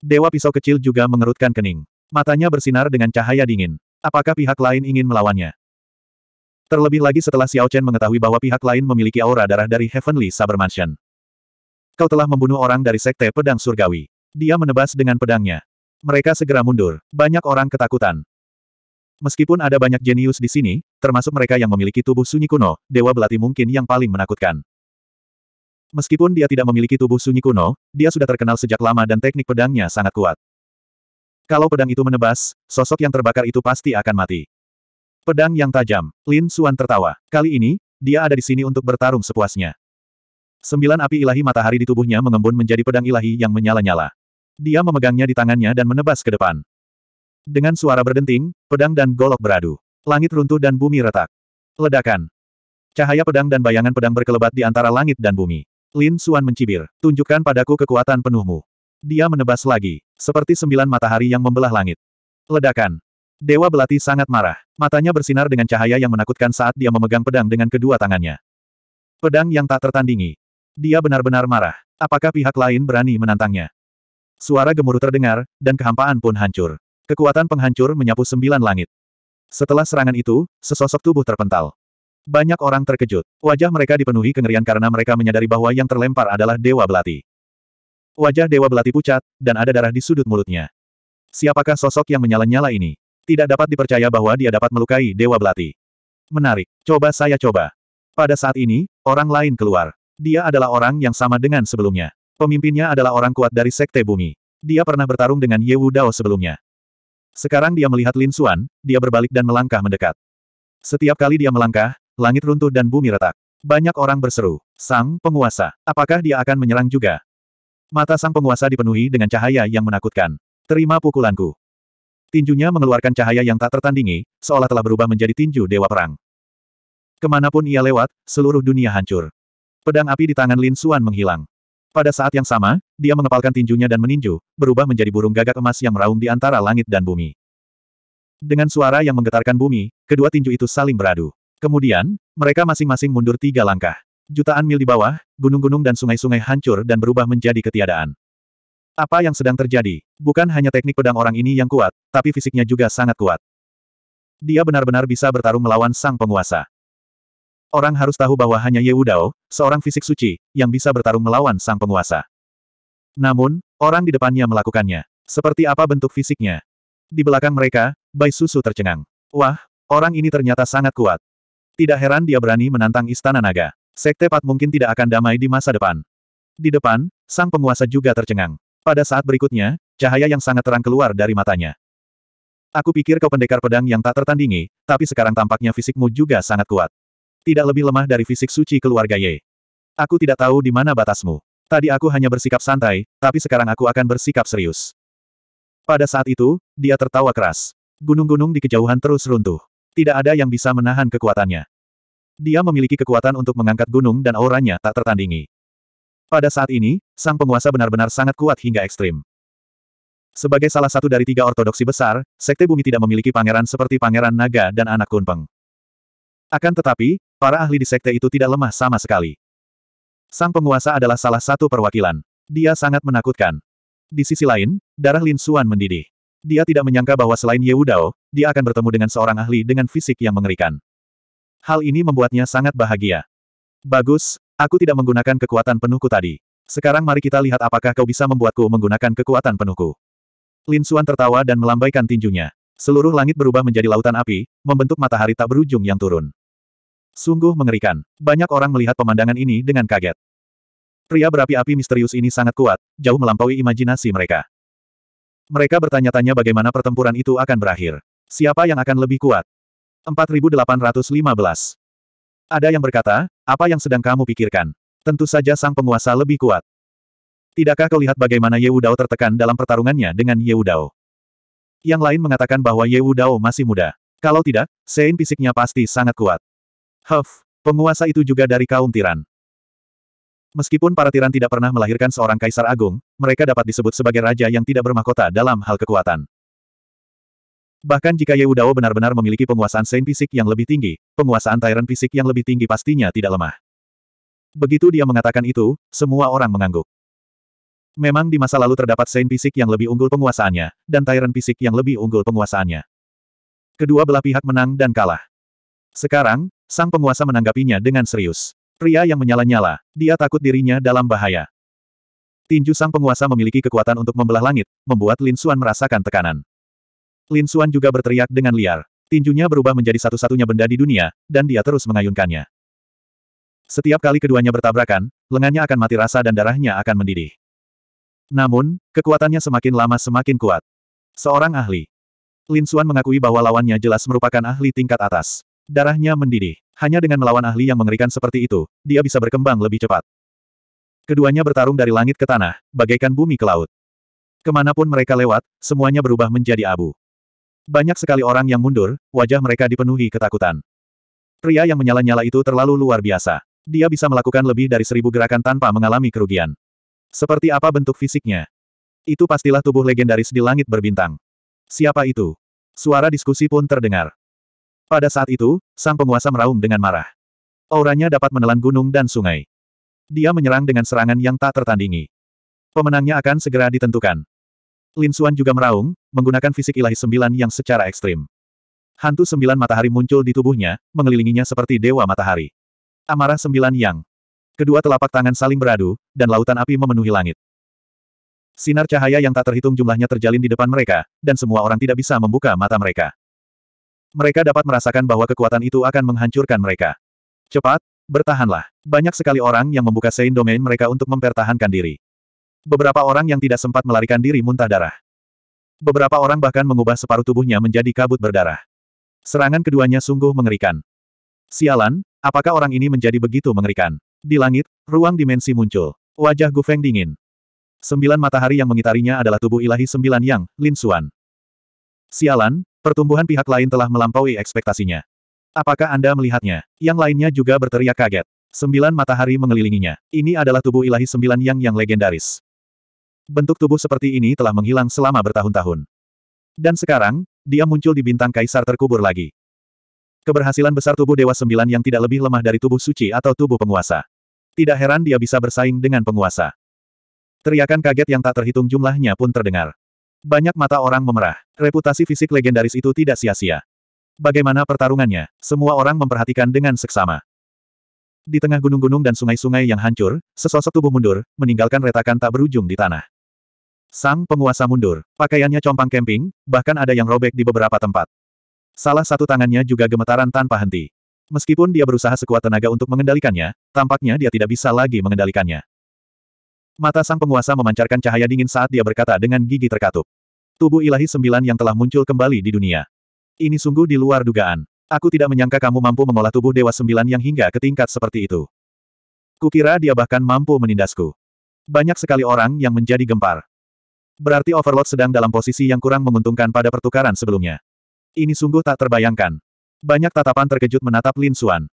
Dewa pisau kecil juga mengerutkan kening. Matanya bersinar dengan cahaya dingin. Apakah pihak lain ingin melawannya? Terlebih lagi setelah Xiao Chen mengetahui bahwa pihak lain memiliki aura darah dari Heavenly Saber Mansion. Kau telah membunuh orang dari Sekte Pedang Surgawi. Dia menebas dengan pedangnya. Mereka segera mundur. Banyak orang ketakutan. Meskipun ada banyak jenius di sini, termasuk mereka yang memiliki tubuh sunyi kuno, Dewa Belati mungkin yang paling menakutkan. Meskipun dia tidak memiliki tubuh sunyi kuno, dia sudah terkenal sejak lama dan teknik pedangnya sangat kuat. Kalau pedang itu menebas, sosok yang terbakar itu pasti akan mati. Pedang yang tajam. Lin Suan tertawa. Kali ini, dia ada di sini untuk bertarung sepuasnya. Sembilan api ilahi matahari di tubuhnya mengembun menjadi pedang ilahi yang menyala-nyala. Dia memegangnya di tangannya dan menebas ke depan. Dengan suara berdenting, pedang dan golok beradu. Langit runtuh dan bumi retak. Ledakan. Cahaya pedang dan bayangan pedang berkelebat di antara langit dan bumi. Lin Suan mencibir. Tunjukkan padaku kekuatan penuhmu. Dia menebas lagi, seperti sembilan matahari yang membelah langit. Ledakan. Dewa Belati sangat marah. Matanya bersinar dengan cahaya yang menakutkan saat dia memegang pedang dengan kedua tangannya. Pedang yang tak tertandingi. Dia benar-benar marah. Apakah pihak lain berani menantangnya? Suara gemuruh terdengar, dan kehampaan pun hancur. Kekuatan penghancur menyapu sembilan langit. Setelah serangan itu, sesosok tubuh terpental. Banyak orang terkejut. Wajah mereka dipenuhi kengerian karena mereka menyadari bahwa yang terlempar adalah Dewa Belati. Wajah Dewa Belati pucat, dan ada darah di sudut mulutnya. Siapakah sosok yang menyala-nyala ini? Tidak dapat dipercaya bahwa dia dapat melukai Dewa Belati. Menarik. Coba saya coba. Pada saat ini, orang lain keluar. Dia adalah orang yang sama dengan sebelumnya. Pemimpinnya adalah orang kuat dari Sekte Bumi. Dia pernah bertarung dengan Ye Wu Dao sebelumnya. Sekarang dia melihat Lin Xuan, dia berbalik dan melangkah mendekat. Setiap kali dia melangkah, langit runtuh dan bumi retak. Banyak orang berseru, Sang Penguasa, apakah dia akan menyerang juga? Mata sang penguasa dipenuhi dengan cahaya yang menakutkan. Terima pukulanku. Tinjunya mengeluarkan cahaya yang tak tertandingi, seolah telah berubah menjadi tinju dewa perang. Kemanapun ia lewat, seluruh dunia hancur. Pedang api di tangan Lin Suan menghilang. Pada saat yang sama, dia mengepalkan tinjunya dan meninju, berubah menjadi burung gagak emas yang meraung di antara langit dan bumi. Dengan suara yang menggetarkan bumi, kedua tinju itu saling beradu. Kemudian, mereka masing-masing mundur tiga langkah. Jutaan mil di bawah, gunung-gunung dan sungai-sungai hancur dan berubah menjadi ketiadaan. Apa yang sedang terjadi? Bukan hanya teknik pedang orang ini yang kuat, tapi fisiknya juga sangat kuat. Dia benar-benar bisa bertarung melawan sang penguasa. Orang harus tahu bahwa hanya Ye Wudao, seorang fisik suci, yang bisa bertarung melawan sang penguasa. Namun, orang di depannya melakukannya. Seperti apa bentuk fisiknya? Di belakang mereka, Bai Susu tercengang. Wah, orang ini ternyata sangat kuat. Tidak heran dia berani menantang Istana Naga. Sekte Pat mungkin tidak akan damai di masa depan. Di depan, sang penguasa juga tercengang. Pada saat berikutnya, cahaya yang sangat terang keluar dari matanya. Aku pikir kau pendekar pedang yang tak tertandingi, tapi sekarang tampaknya fisikmu juga sangat kuat. Tidak lebih lemah dari fisik suci keluarga Ye. Aku tidak tahu di mana batasmu. Tadi aku hanya bersikap santai, tapi sekarang aku akan bersikap serius. Pada saat itu, dia tertawa keras. Gunung-gunung di kejauhan terus runtuh. Tidak ada yang bisa menahan kekuatannya. Dia memiliki kekuatan untuk mengangkat gunung dan auranya tak tertandingi. Pada saat ini, sang penguasa benar-benar sangat kuat hingga ekstrim. Sebagai salah satu dari tiga ortodoksi besar, Sekte Bumi tidak memiliki pangeran seperti Pangeran Naga dan Anak Kunpeng. Akan tetapi, para ahli di Sekte itu tidak lemah sama sekali. Sang penguasa adalah salah satu perwakilan. Dia sangat menakutkan. Di sisi lain, darah Lin Suan mendidih. Dia tidak menyangka bahwa selain Ye Wudao, dia akan bertemu dengan seorang ahli dengan fisik yang mengerikan. Hal ini membuatnya sangat bahagia. Bagus, aku tidak menggunakan kekuatan penuhku tadi. Sekarang mari kita lihat apakah kau bisa membuatku menggunakan kekuatan penuhku. Lin Xuan tertawa dan melambaikan tinjunya. Seluruh langit berubah menjadi lautan api, membentuk matahari tak berujung yang turun. Sungguh mengerikan. Banyak orang melihat pemandangan ini dengan kaget. Pria berapi-api misterius ini sangat kuat, jauh melampaui imajinasi mereka. Mereka bertanya-tanya bagaimana pertempuran itu akan berakhir. Siapa yang akan lebih kuat? 4815. Ada yang berkata, apa yang sedang kamu pikirkan? Tentu saja sang penguasa lebih kuat. Tidakkah kau lihat bagaimana Ye Wudao tertekan dalam pertarungannya dengan Ye Wudao? Yang lain mengatakan bahwa Ye Wudao masih muda. Kalau tidak, Sein fisiknya pasti sangat kuat. Huff, penguasa itu juga dari kaum tiran. Meskipun para tiran tidak pernah melahirkan seorang kaisar agung, mereka dapat disebut sebagai raja yang tidak bermahkota dalam hal kekuatan. Bahkan jika Ye Wudao benar-benar memiliki penguasaan Saint fisik yang lebih tinggi, penguasaan Tyrant fisik yang lebih tinggi pastinya tidak lemah. Begitu dia mengatakan itu, semua orang mengangguk. Memang di masa lalu terdapat Saint fisik yang lebih unggul penguasaannya, dan Tyrant fisik yang lebih unggul penguasaannya. Kedua belah pihak menang dan kalah. Sekarang, sang penguasa menanggapinya dengan serius. Pria yang menyala-nyala, dia takut dirinya dalam bahaya. Tinju sang penguasa memiliki kekuatan untuk membelah langit, membuat Lin Suan merasakan tekanan. Lin Xuan juga berteriak dengan liar. Tinjunya berubah menjadi satu-satunya benda di dunia, dan dia terus mengayunkannya. Setiap kali keduanya bertabrakan, lengannya akan mati rasa dan darahnya akan mendidih. Namun, kekuatannya semakin lama semakin kuat. Seorang ahli. Lin Xuan mengakui bahwa lawannya jelas merupakan ahli tingkat atas. Darahnya mendidih. Hanya dengan melawan ahli yang mengerikan seperti itu, dia bisa berkembang lebih cepat. Keduanya bertarung dari langit ke tanah, bagaikan bumi ke laut. Kemanapun mereka lewat, semuanya berubah menjadi abu. Banyak sekali orang yang mundur, wajah mereka dipenuhi ketakutan. Pria yang menyala-nyala itu terlalu luar biasa. Dia bisa melakukan lebih dari seribu gerakan tanpa mengalami kerugian. Seperti apa bentuk fisiknya? Itu pastilah tubuh legendaris di langit berbintang. Siapa itu? Suara diskusi pun terdengar. Pada saat itu, sang penguasa meraung dengan marah. Auranya dapat menelan gunung dan sungai. Dia menyerang dengan serangan yang tak tertandingi. Pemenangnya akan segera ditentukan. Lin Suan juga meraung, menggunakan fisik ilahi sembilan yang secara ekstrim. Hantu sembilan matahari muncul di tubuhnya, mengelilinginya seperti dewa matahari. Amarah sembilan yang. Kedua telapak tangan saling beradu, dan lautan api memenuhi langit. Sinar cahaya yang tak terhitung jumlahnya terjalin di depan mereka, dan semua orang tidak bisa membuka mata mereka. Mereka dapat merasakan bahwa kekuatan itu akan menghancurkan mereka. Cepat, bertahanlah. Banyak sekali orang yang membuka sein domain mereka untuk mempertahankan diri. Beberapa orang yang tidak sempat melarikan diri muntah darah. Beberapa orang bahkan mengubah separuh tubuhnya menjadi kabut berdarah. Serangan keduanya sungguh mengerikan. Sialan, apakah orang ini menjadi begitu mengerikan? Di langit, ruang dimensi muncul. Wajah Gu Feng dingin. Sembilan matahari yang mengitarinya adalah tubuh ilahi sembilan yang, Lin Xuan. Sialan, pertumbuhan pihak lain telah melampaui ekspektasinya. Apakah Anda melihatnya? Yang lainnya juga berteriak kaget. Sembilan matahari mengelilinginya. Ini adalah tubuh ilahi sembilan yang yang legendaris bentuk tubuh seperti ini telah menghilang selama bertahun-tahun. Dan sekarang, dia muncul di bintang kaisar terkubur lagi. Keberhasilan besar tubuh Dewa Sembilan yang tidak lebih lemah dari tubuh suci atau tubuh penguasa. Tidak heran dia bisa bersaing dengan penguasa. Teriakan kaget yang tak terhitung jumlahnya pun terdengar. Banyak mata orang memerah. Reputasi fisik legendaris itu tidak sia-sia. Bagaimana pertarungannya, semua orang memperhatikan dengan seksama. Di tengah gunung-gunung dan sungai-sungai yang hancur, sesosok tubuh mundur, meninggalkan retakan tak berujung di tanah. Sang penguasa mundur, pakaiannya compang kemping, bahkan ada yang robek di beberapa tempat. Salah satu tangannya juga gemetaran tanpa henti. Meskipun dia berusaha sekuat tenaga untuk mengendalikannya, tampaknya dia tidak bisa lagi mengendalikannya. Mata sang penguasa memancarkan cahaya dingin saat dia berkata dengan gigi terkatup. Tubuh ilahi sembilan yang telah muncul kembali di dunia. Ini sungguh di luar dugaan. Aku tidak menyangka kamu mampu mengolah tubuh Dewa Sembilan yang hingga ke tingkat seperti itu. Kukira dia bahkan mampu menindasku. Banyak sekali orang yang menjadi gempar. Berarti Overlord sedang dalam posisi yang kurang menguntungkan pada pertukaran sebelumnya. Ini sungguh tak terbayangkan. Banyak tatapan terkejut menatap Lin Xuan.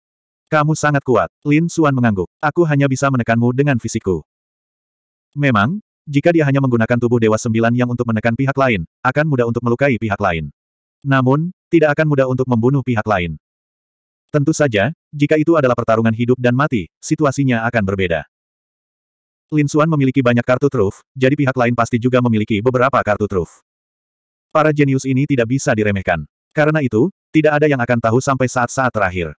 Kamu sangat kuat. Lin Xuan mengangguk. Aku hanya bisa menekanmu dengan fisikku. Memang, jika dia hanya menggunakan tubuh Dewa Sembilan yang untuk menekan pihak lain, akan mudah untuk melukai pihak lain. Namun, tidak akan mudah untuk membunuh pihak lain. Tentu saja, jika itu adalah pertarungan hidup dan mati, situasinya akan berbeda. Lin Suan memiliki banyak kartu truf, jadi pihak lain pasti juga memiliki beberapa kartu truf. Para jenius ini tidak bisa diremehkan. Karena itu, tidak ada yang akan tahu sampai saat-saat terakhir.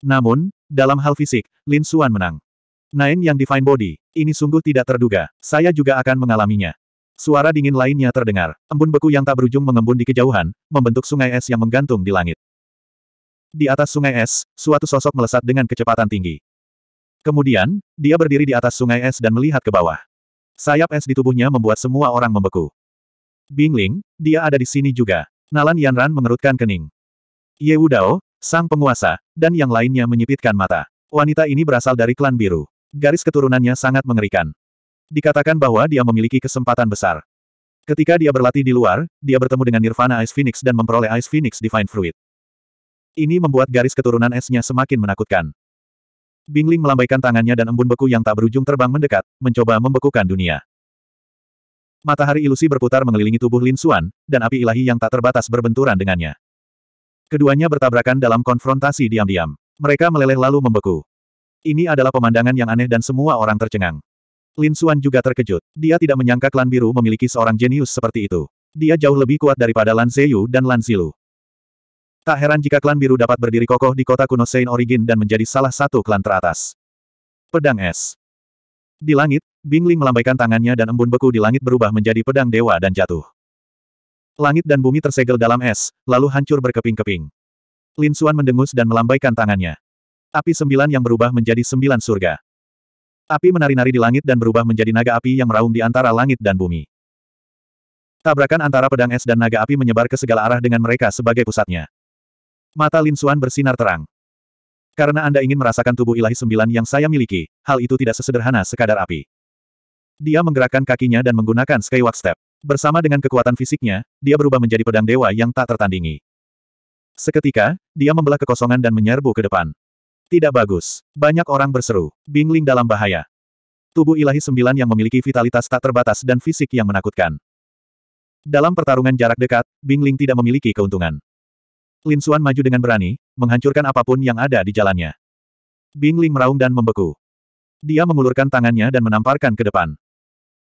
Namun, dalam hal fisik, Lin Suan menang. Nain yang Divine Body, ini sungguh tidak terduga, saya juga akan mengalaminya. Suara dingin lainnya terdengar, embun beku yang tak berujung mengembun di kejauhan, membentuk sungai es yang menggantung di langit. Di atas sungai es, suatu sosok melesat dengan kecepatan tinggi. Kemudian, dia berdiri di atas sungai es dan melihat ke bawah. Sayap es di tubuhnya membuat semua orang membeku. Bingling, dia ada di sini juga. Nalan Yanran mengerutkan kening. Ye Wudao, sang penguasa, dan yang lainnya menyipitkan mata. Wanita ini berasal dari klan biru. Garis keturunannya sangat mengerikan. Dikatakan bahwa dia memiliki kesempatan besar. Ketika dia berlatih di luar, dia bertemu dengan Nirvana Ice Phoenix dan memperoleh Ice Phoenix Divine Fruit. Ini membuat garis keturunan esnya semakin menakutkan. Bingling melambaikan tangannya dan embun beku yang tak berujung terbang mendekat, mencoba membekukan dunia. Matahari ilusi berputar mengelilingi tubuh Lin Xuan, dan api ilahi yang tak terbatas berbenturan dengannya. Keduanya bertabrakan dalam konfrontasi diam-diam. Mereka meleleh lalu membeku. Ini adalah pemandangan yang aneh dan semua orang tercengang. Lin Xuan juga terkejut. Dia tidak menyangka klan biru memiliki seorang jenius seperti itu. Dia jauh lebih kuat daripada Lan Zeyu dan Lan Zilu. Tak heran jika klan biru dapat berdiri kokoh di kota kuno Saint Origin dan menjadi salah satu klan teratas. Pedang Es Di langit, Bingling melambaikan tangannya dan embun beku di langit berubah menjadi pedang dewa dan jatuh. Langit dan bumi tersegel dalam es, lalu hancur berkeping-keping. Lin Xuan mendengus dan melambaikan tangannya. Api sembilan yang berubah menjadi sembilan surga. Api menari-nari di langit dan berubah menjadi naga api yang meraung di antara langit dan bumi. Tabrakan antara pedang es dan naga api menyebar ke segala arah dengan mereka sebagai pusatnya. Mata Lin Xuan bersinar terang. Karena Anda ingin merasakan tubuh ilahi sembilan yang saya miliki, hal itu tidak sesederhana sekadar api. Dia menggerakkan kakinya dan menggunakan Skywalk Step. Bersama dengan kekuatan fisiknya, dia berubah menjadi pedang dewa yang tak tertandingi. Seketika, dia membelah kekosongan dan menyerbu ke depan. Tidak bagus. Banyak orang berseru. Bingling dalam bahaya. Tubuh ilahi sembilan yang memiliki vitalitas tak terbatas dan fisik yang menakutkan. Dalam pertarungan jarak dekat, Bingling tidak memiliki keuntungan. Lin Xuan maju dengan berani, menghancurkan apapun yang ada di jalannya. Bing Ling meraung dan membeku. Dia mengulurkan tangannya dan menamparkan ke depan.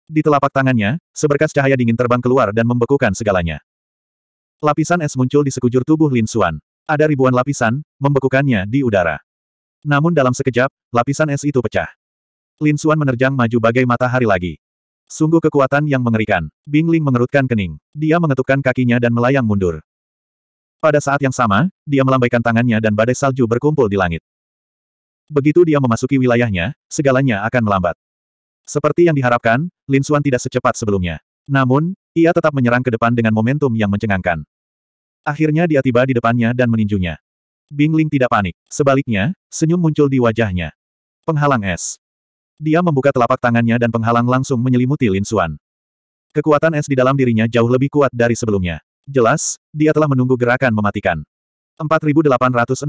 Di telapak tangannya, seberkas cahaya dingin terbang keluar dan membekukan segalanya. Lapisan es muncul di sekujur tubuh Lin Xuan. Ada ribuan lapisan, membekukannya di udara. Namun dalam sekejap, lapisan es itu pecah. Lin Xuan menerjang maju bagai matahari lagi. Sungguh kekuatan yang mengerikan. Bing Ling mengerutkan kening. Dia mengetukkan kakinya dan melayang mundur. Pada saat yang sama, dia melambaikan tangannya dan badai salju berkumpul di langit. Begitu dia memasuki wilayahnya, segalanya akan melambat. Seperti yang diharapkan, Lin Suan tidak secepat sebelumnya. Namun, ia tetap menyerang ke depan dengan momentum yang mencengangkan. Akhirnya dia tiba di depannya dan meninjunya. Bing Ling tidak panik. Sebaliknya, senyum muncul di wajahnya. Penghalang es. Dia membuka telapak tangannya dan penghalang langsung menyelimuti Lin Suan. Kekuatan es di dalam dirinya jauh lebih kuat dari sebelumnya. Jelas, dia telah menunggu gerakan mematikan. 4816.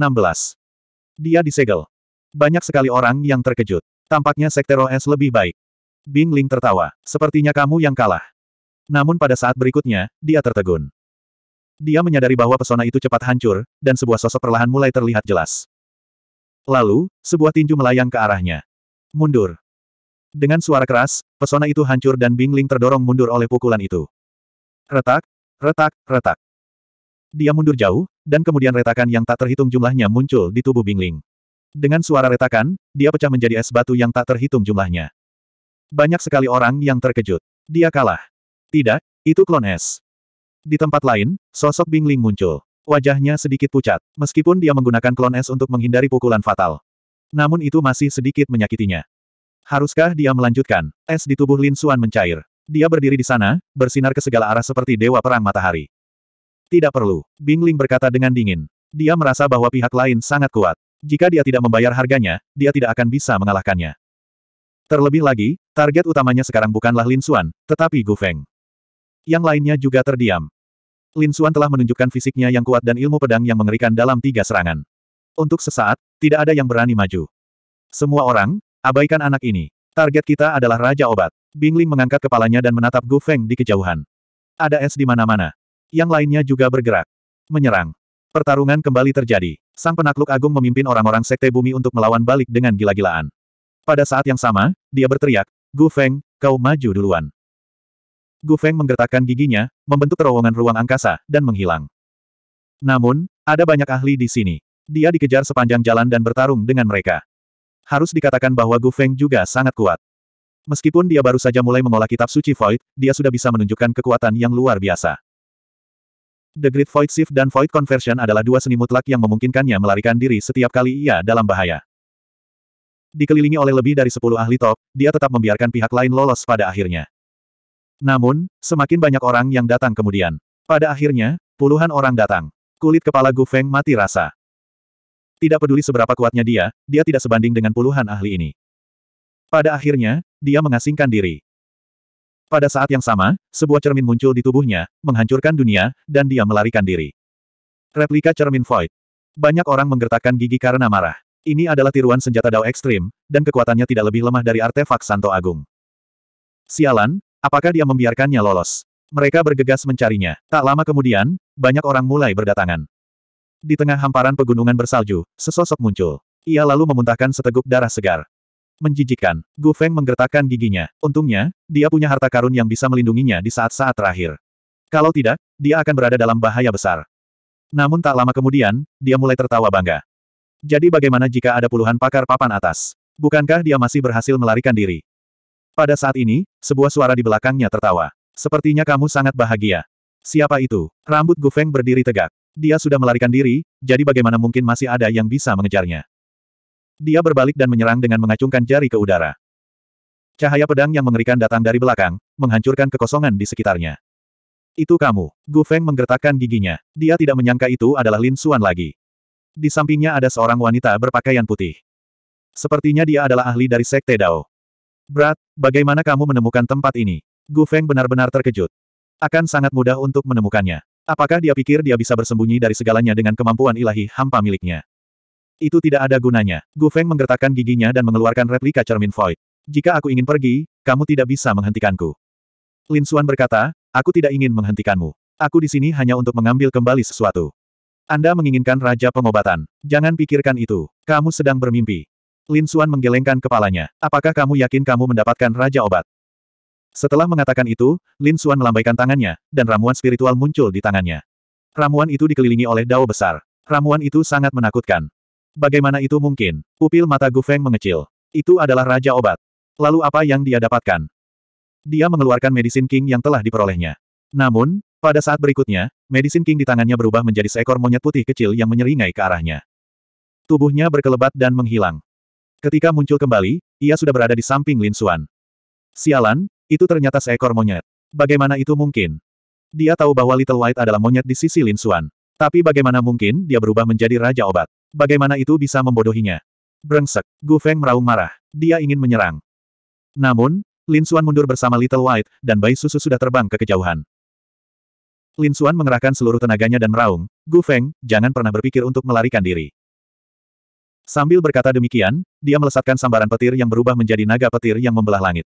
Dia disegel. Banyak sekali orang yang terkejut. Tampaknya Sekte Roh lebih baik. Bing Ling tertawa. Sepertinya kamu yang kalah. Namun pada saat berikutnya, dia tertegun. Dia menyadari bahwa pesona itu cepat hancur, dan sebuah sosok perlahan mulai terlihat jelas. Lalu, sebuah tinju melayang ke arahnya. Mundur. Dengan suara keras, pesona itu hancur dan Bing Ling terdorong mundur oleh pukulan itu. Retak, Retak, retak. Dia mundur jauh, dan kemudian retakan yang tak terhitung jumlahnya muncul di tubuh Bingling. Dengan suara retakan, dia pecah menjadi es batu yang tak terhitung jumlahnya. Banyak sekali orang yang terkejut. Dia kalah. Tidak, itu klon es. Di tempat lain, sosok Bingling muncul. Wajahnya sedikit pucat, meskipun dia menggunakan klon es untuk menghindari pukulan fatal. Namun itu masih sedikit menyakitinya. Haruskah dia melanjutkan? Es di tubuh Lin Suan mencair. Dia berdiri di sana, bersinar ke segala arah seperti dewa perang matahari. Tidak perlu, Bingling berkata dengan dingin. Dia merasa bahwa pihak lain sangat kuat. Jika dia tidak membayar harganya, dia tidak akan bisa mengalahkannya. Terlebih lagi, target utamanya sekarang bukanlah Lin Xuan, tetapi Gu Feng. Yang lainnya juga terdiam. Lin Xuan telah menunjukkan fisiknya yang kuat dan ilmu pedang yang mengerikan dalam tiga serangan. Untuk sesaat, tidak ada yang berani maju. Semua orang, abaikan anak ini. Target kita adalah Raja Obat. Bingling mengangkat kepalanya dan menatap Gu Feng di kejauhan. Ada es di mana-mana. Yang lainnya juga bergerak. Menyerang. Pertarungan kembali terjadi. Sang penakluk agung memimpin orang-orang sekte bumi untuk melawan balik dengan gila-gilaan. Pada saat yang sama, dia berteriak, Gu Feng, kau maju duluan. Gu Feng menggertakkan giginya, membentuk terowongan ruang angkasa, dan menghilang. Namun, ada banyak ahli di sini. Dia dikejar sepanjang jalan dan bertarung dengan mereka. Harus dikatakan bahwa Gu Feng juga sangat kuat. Meskipun dia baru saja mulai mengolah kitab suci Void, dia sudah bisa menunjukkan kekuatan yang luar biasa. The Great Void Shift dan Void Conversion adalah dua seni mutlak yang memungkinkannya melarikan diri setiap kali ia dalam bahaya. Dikelilingi oleh lebih dari sepuluh ahli top, dia tetap membiarkan pihak lain lolos pada akhirnya. Namun, semakin banyak orang yang datang kemudian. Pada akhirnya, puluhan orang datang. Kulit kepala Gu Feng mati rasa. Tidak peduli seberapa kuatnya dia, dia tidak sebanding dengan puluhan ahli ini. Pada akhirnya, dia mengasingkan diri. Pada saat yang sama, sebuah cermin muncul di tubuhnya, menghancurkan dunia, dan dia melarikan diri. Replika cermin void. Banyak orang menggertakkan gigi karena marah. Ini adalah tiruan senjata Dao ekstrim, dan kekuatannya tidak lebih lemah dari artefak Santo Agung. Sialan, apakah dia membiarkannya lolos? Mereka bergegas mencarinya. Tak lama kemudian, banyak orang mulai berdatangan. Di tengah hamparan pegunungan bersalju, sesosok muncul. Ia lalu memuntahkan seteguk darah segar. Menjijikan, Gu Feng menggertakkan giginya. Untungnya, dia punya harta karun yang bisa melindunginya di saat-saat terakhir. Kalau tidak, dia akan berada dalam bahaya besar. Namun tak lama kemudian, dia mulai tertawa bangga. Jadi bagaimana jika ada puluhan pakar papan atas? Bukankah dia masih berhasil melarikan diri? Pada saat ini, sebuah suara di belakangnya tertawa. Sepertinya kamu sangat bahagia. Siapa itu? Rambut Gu Feng berdiri tegak. Dia sudah melarikan diri, jadi bagaimana mungkin masih ada yang bisa mengejarnya. Dia berbalik dan menyerang dengan mengacungkan jari ke udara. Cahaya pedang yang mengerikan datang dari belakang, menghancurkan kekosongan di sekitarnya. Itu kamu. Gu Feng menggertakkan giginya. Dia tidak menyangka itu adalah Lin Xuan lagi. Di sampingnya ada seorang wanita berpakaian putih. Sepertinya dia adalah ahli dari Sekte Dao. Berat, bagaimana kamu menemukan tempat ini? Gu Feng benar-benar terkejut. Akan sangat mudah untuk menemukannya. Apakah dia pikir dia bisa bersembunyi dari segalanya dengan kemampuan ilahi hampa miliknya? Itu tidak ada gunanya. Gu Feng menggertakkan giginya dan mengeluarkan replika cermin void. Jika aku ingin pergi, kamu tidak bisa menghentikanku. Lin Xuan berkata, aku tidak ingin menghentikanmu. Aku di sini hanya untuk mengambil kembali sesuatu. Anda menginginkan Raja Pengobatan. Jangan pikirkan itu. Kamu sedang bermimpi. Lin Xuan menggelengkan kepalanya. Apakah kamu yakin kamu mendapatkan Raja Obat? Setelah mengatakan itu, Lin Xuan melambaikan tangannya, dan ramuan spiritual muncul di tangannya. Ramuan itu dikelilingi oleh dao besar. Ramuan itu sangat menakutkan. Bagaimana itu mungkin? Pupil mata Gu Feng mengecil. Itu adalah Raja Obat. Lalu apa yang dia dapatkan? Dia mengeluarkan Medicine King yang telah diperolehnya. Namun, pada saat berikutnya, Medicine King di tangannya berubah menjadi seekor monyet putih kecil yang menyeringai ke arahnya. Tubuhnya berkelebat dan menghilang. Ketika muncul kembali, ia sudah berada di samping Lin Xuan. Sialan, itu ternyata seekor monyet. Bagaimana itu mungkin? Dia tahu bahwa Little White adalah monyet di sisi Lin Xuan. Tapi bagaimana mungkin dia berubah menjadi Raja Obat? Bagaimana itu bisa membodohinya? Brengsek, Gu Feng meraung marah. Dia ingin menyerang. Namun, Lin Xuan mundur bersama Little White, dan bayi susu sudah terbang ke kejauhan. Lin Xuan mengerahkan seluruh tenaganya dan meraung, Gu Feng, jangan pernah berpikir untuk melarikan diri. Sambil berkata demikian, dia melesatkan sambaran petir yang berubah menjadi naga petir yang membelah langit.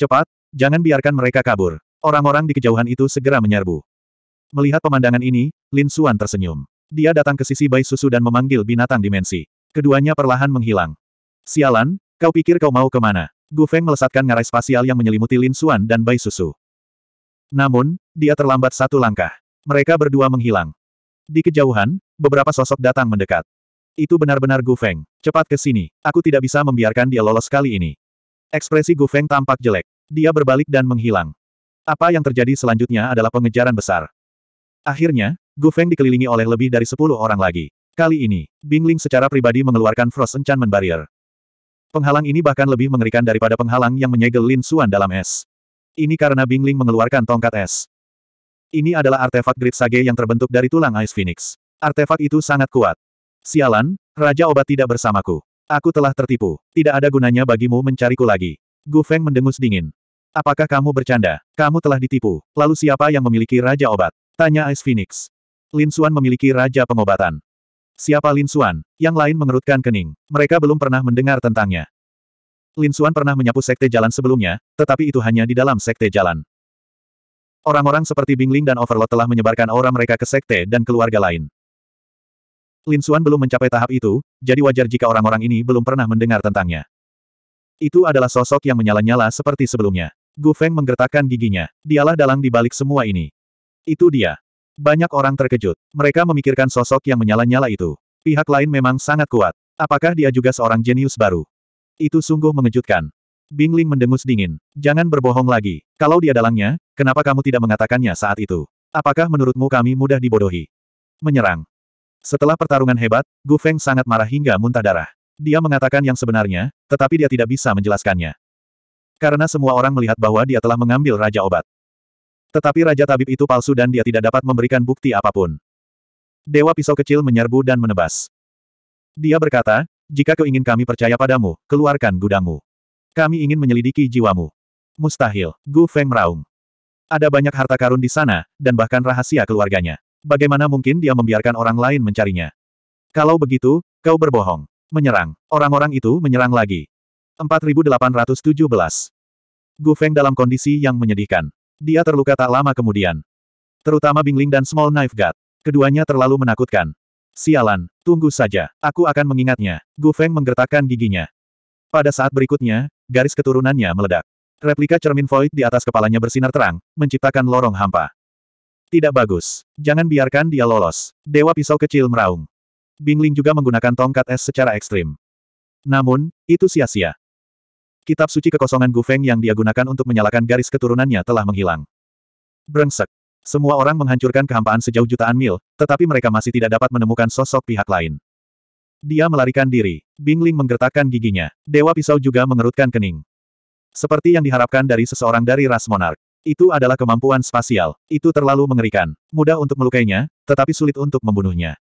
Cepat, jangan biarkan mereka kabur. Orang-orang di kejauhan itu segera menyerbu. Melihat pemandangan ini, Lin Xuan tersenyum. Dia datang ke sisi Bai Susu dan memanggil binatang dimensi. Keduanya perlahan menghilang. Sialan, kau pikir kau mau kemana? Gu Feng melesatkan ngarai spasial yang menyelimuti Lin Xuan dan Bai Susu. Namun, dia terlambat satu langkah. Mereka berdua menghilang. Di kejauhan, beberapa sosok datang mendekat. Itu benar-benar Gu Feng. Cepat ke sini. Aku tidak bisa membiarkan dia lolos kali ini. Ekspresi Gu Feng tampak jelek. Dia berbalik dan menghilang. Apa yang terjadi selanjutnya adalah pengejaran besar. Akhirnya, Gu Feng dikelilingi oleh lebih dari sepuluh orang lagi. Kali ini, Bing Ling secara pribadi mengeluarkan Frost Enchantment Barrier. Penghalang ini bahkan lebih mengerikan daripada penghalang yang menyegel Lin Suan dalam es. Ini karena Bing Ling mengeluarkan tongkat es. Ini adalah artefak Great Sage yang terbentuk dari tulang Ice Phoenix. Artefak itu sangat kuat. Sialan, Raja Obat tidak bersamaku. Aku telah tertipu. Tidak ada gunanya bagimu mencariku lagi. Gu Feng mendengus dingin. Apakah kamu bercanda? Kamu telah ditipu. Lalu siapa yang memiliki Raja Obat? Tanya Ice Phoenix. Lin Xuan memiliki Raja Pengobatan. Siapa Lin Xuan? Yang lain mengerutkan kening. Mereka belum pernah mendengar tentangnya. Lin Xuan pernah menyapu sekte jalan sebelumnya, tetapi itu hanya di dalam sekte jalan. Orang-orang seperti Bingling dan Overlord telah menyebarkan aura mereka ke sekte dan keluarga lain. Lin Suan belum mencapai tahap itu, jadi wajar jika orang-orang ini belum pernah mendengar tentangnya. Itu adalah sosok yang menyala-nyala seperti sebelumnya. Gu Feng menggertakkan giginya. Dialah dalang di balik semua ini. Itu dia. Banyak orang terkejut. Mereka memikirkan sosok yang menyala-nyala itu. Pihak lain memang sangat kuat. Apakah dia juga seorang jenius baru? Itu sungguh mengejutkan. Bing Ling mendengus dingin. Jangan berbohong lagi. Kalau dia dalangnya, kenapa kamu tidak mengatakannya saat itu? Apakah menurutmu kami mudah dibodohi? Menyerang. Setelah pertarungan hebat, Gu Feng sangat marah hingga muntah darah. Dia mengatakan yang sebenarnya, tetapi dia tidak bisa menjelaskannya. Karena semua orang melihat bahwa dia telah mengambil Raja Obat. Tetapi Raja Tabib itu palsu dan dia tidak dapat memberikan bukti apapun. Dewa Pisau Kecil menyerbu dan menebas. Dia berkata, jika kau ingin kami percaya padamu, keluarkan gudangmu. Kami ingin menyelidiki jiwamu. Mustahil, Gu Feng meraung. Ada banyak harta karun di sana, dan bahkan rahasia keluarganya. Bagaimana mungkin dia membiarkan orang lain mencarinya? Kalau begitu, kau berbohong. Menyerang. Orang-orang itu menyerang lagi. 4817. Gu Feng dalam kondisi yang menyedihkan. Dia terluka tak lama kemudian. Terutama Bingling dan Small Knife God. Keduanya terlalu menakutkan. Sialan, tunggu saja. Aku akan mengingatnya. Gu Feng menggertakkan giginya. Pada saat berikutnya, garis keturunannya meledak. Replika cermin void di atas kepalanya bersinar terang, menciptakan lorong hampa. Tidak bagus. Jangan biarkan dia lolos. Dewa pisau kecil meraung. Bingling juga menggunakan tongkat es secara ekstrim. Namun, itu sia-sia. Kitab suci kekosongan Gu Feng yang dia gunakan untuk menyalakan garis keturunannya telah menghilang. Brengsek. Semua orang menghancurkan kehampaan sejauh jutaan mil, tetapi mereka masih tidak dapat menemukan sosok pihak lain. Dia melarikan diri. Bingling menggertakkan giginya. Dewa pisau juga mengerutkan kening. Seperti yang diharapkan dari seseorang dari ras monark. Itu adalah kemampuan spasial. Itu terlalu mengerikan. Mudah untuk melukainya, tetapi sulit untuk membunuhnya.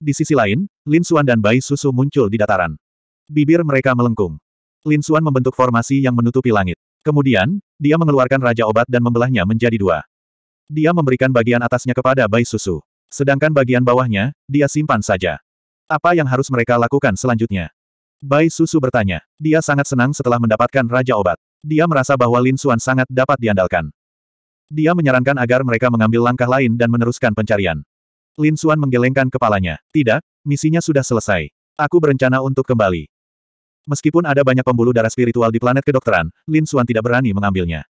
Di sisi lain, Lin Xuan dan Bai Susu muncul di dataran. Bibir mereka melengkung. Lin Xuan membentuk formasi yang menutupi langit. Kemudian, dia mengeluarkan Raja Obat dan membelahnya menjadi dua. Dia memberikan bagian atasnya kepada Bai Susu. Sedangkan bagian bawahnya, dia simpan saja. Apa yang harus mereka lakukan selanjutnya? Bai Susu bertanya. Dia sangat senang setelah mendapatkan Raja Obat. Dia merasa bahwa Lin Xuan sangat dapat diandalkan. Dia menyarankan agar mereka mengambil langkah lain dan meneruskan pencarian. Lin Xuan menggelengkan kepalanya. Tidak, misinya sudah selesai. Aku berencana untuk kembali. Meskipun ada banyak pembuluh darah spiritual di planet kedokteran, Lin Xuan tidak berani mengambilnya.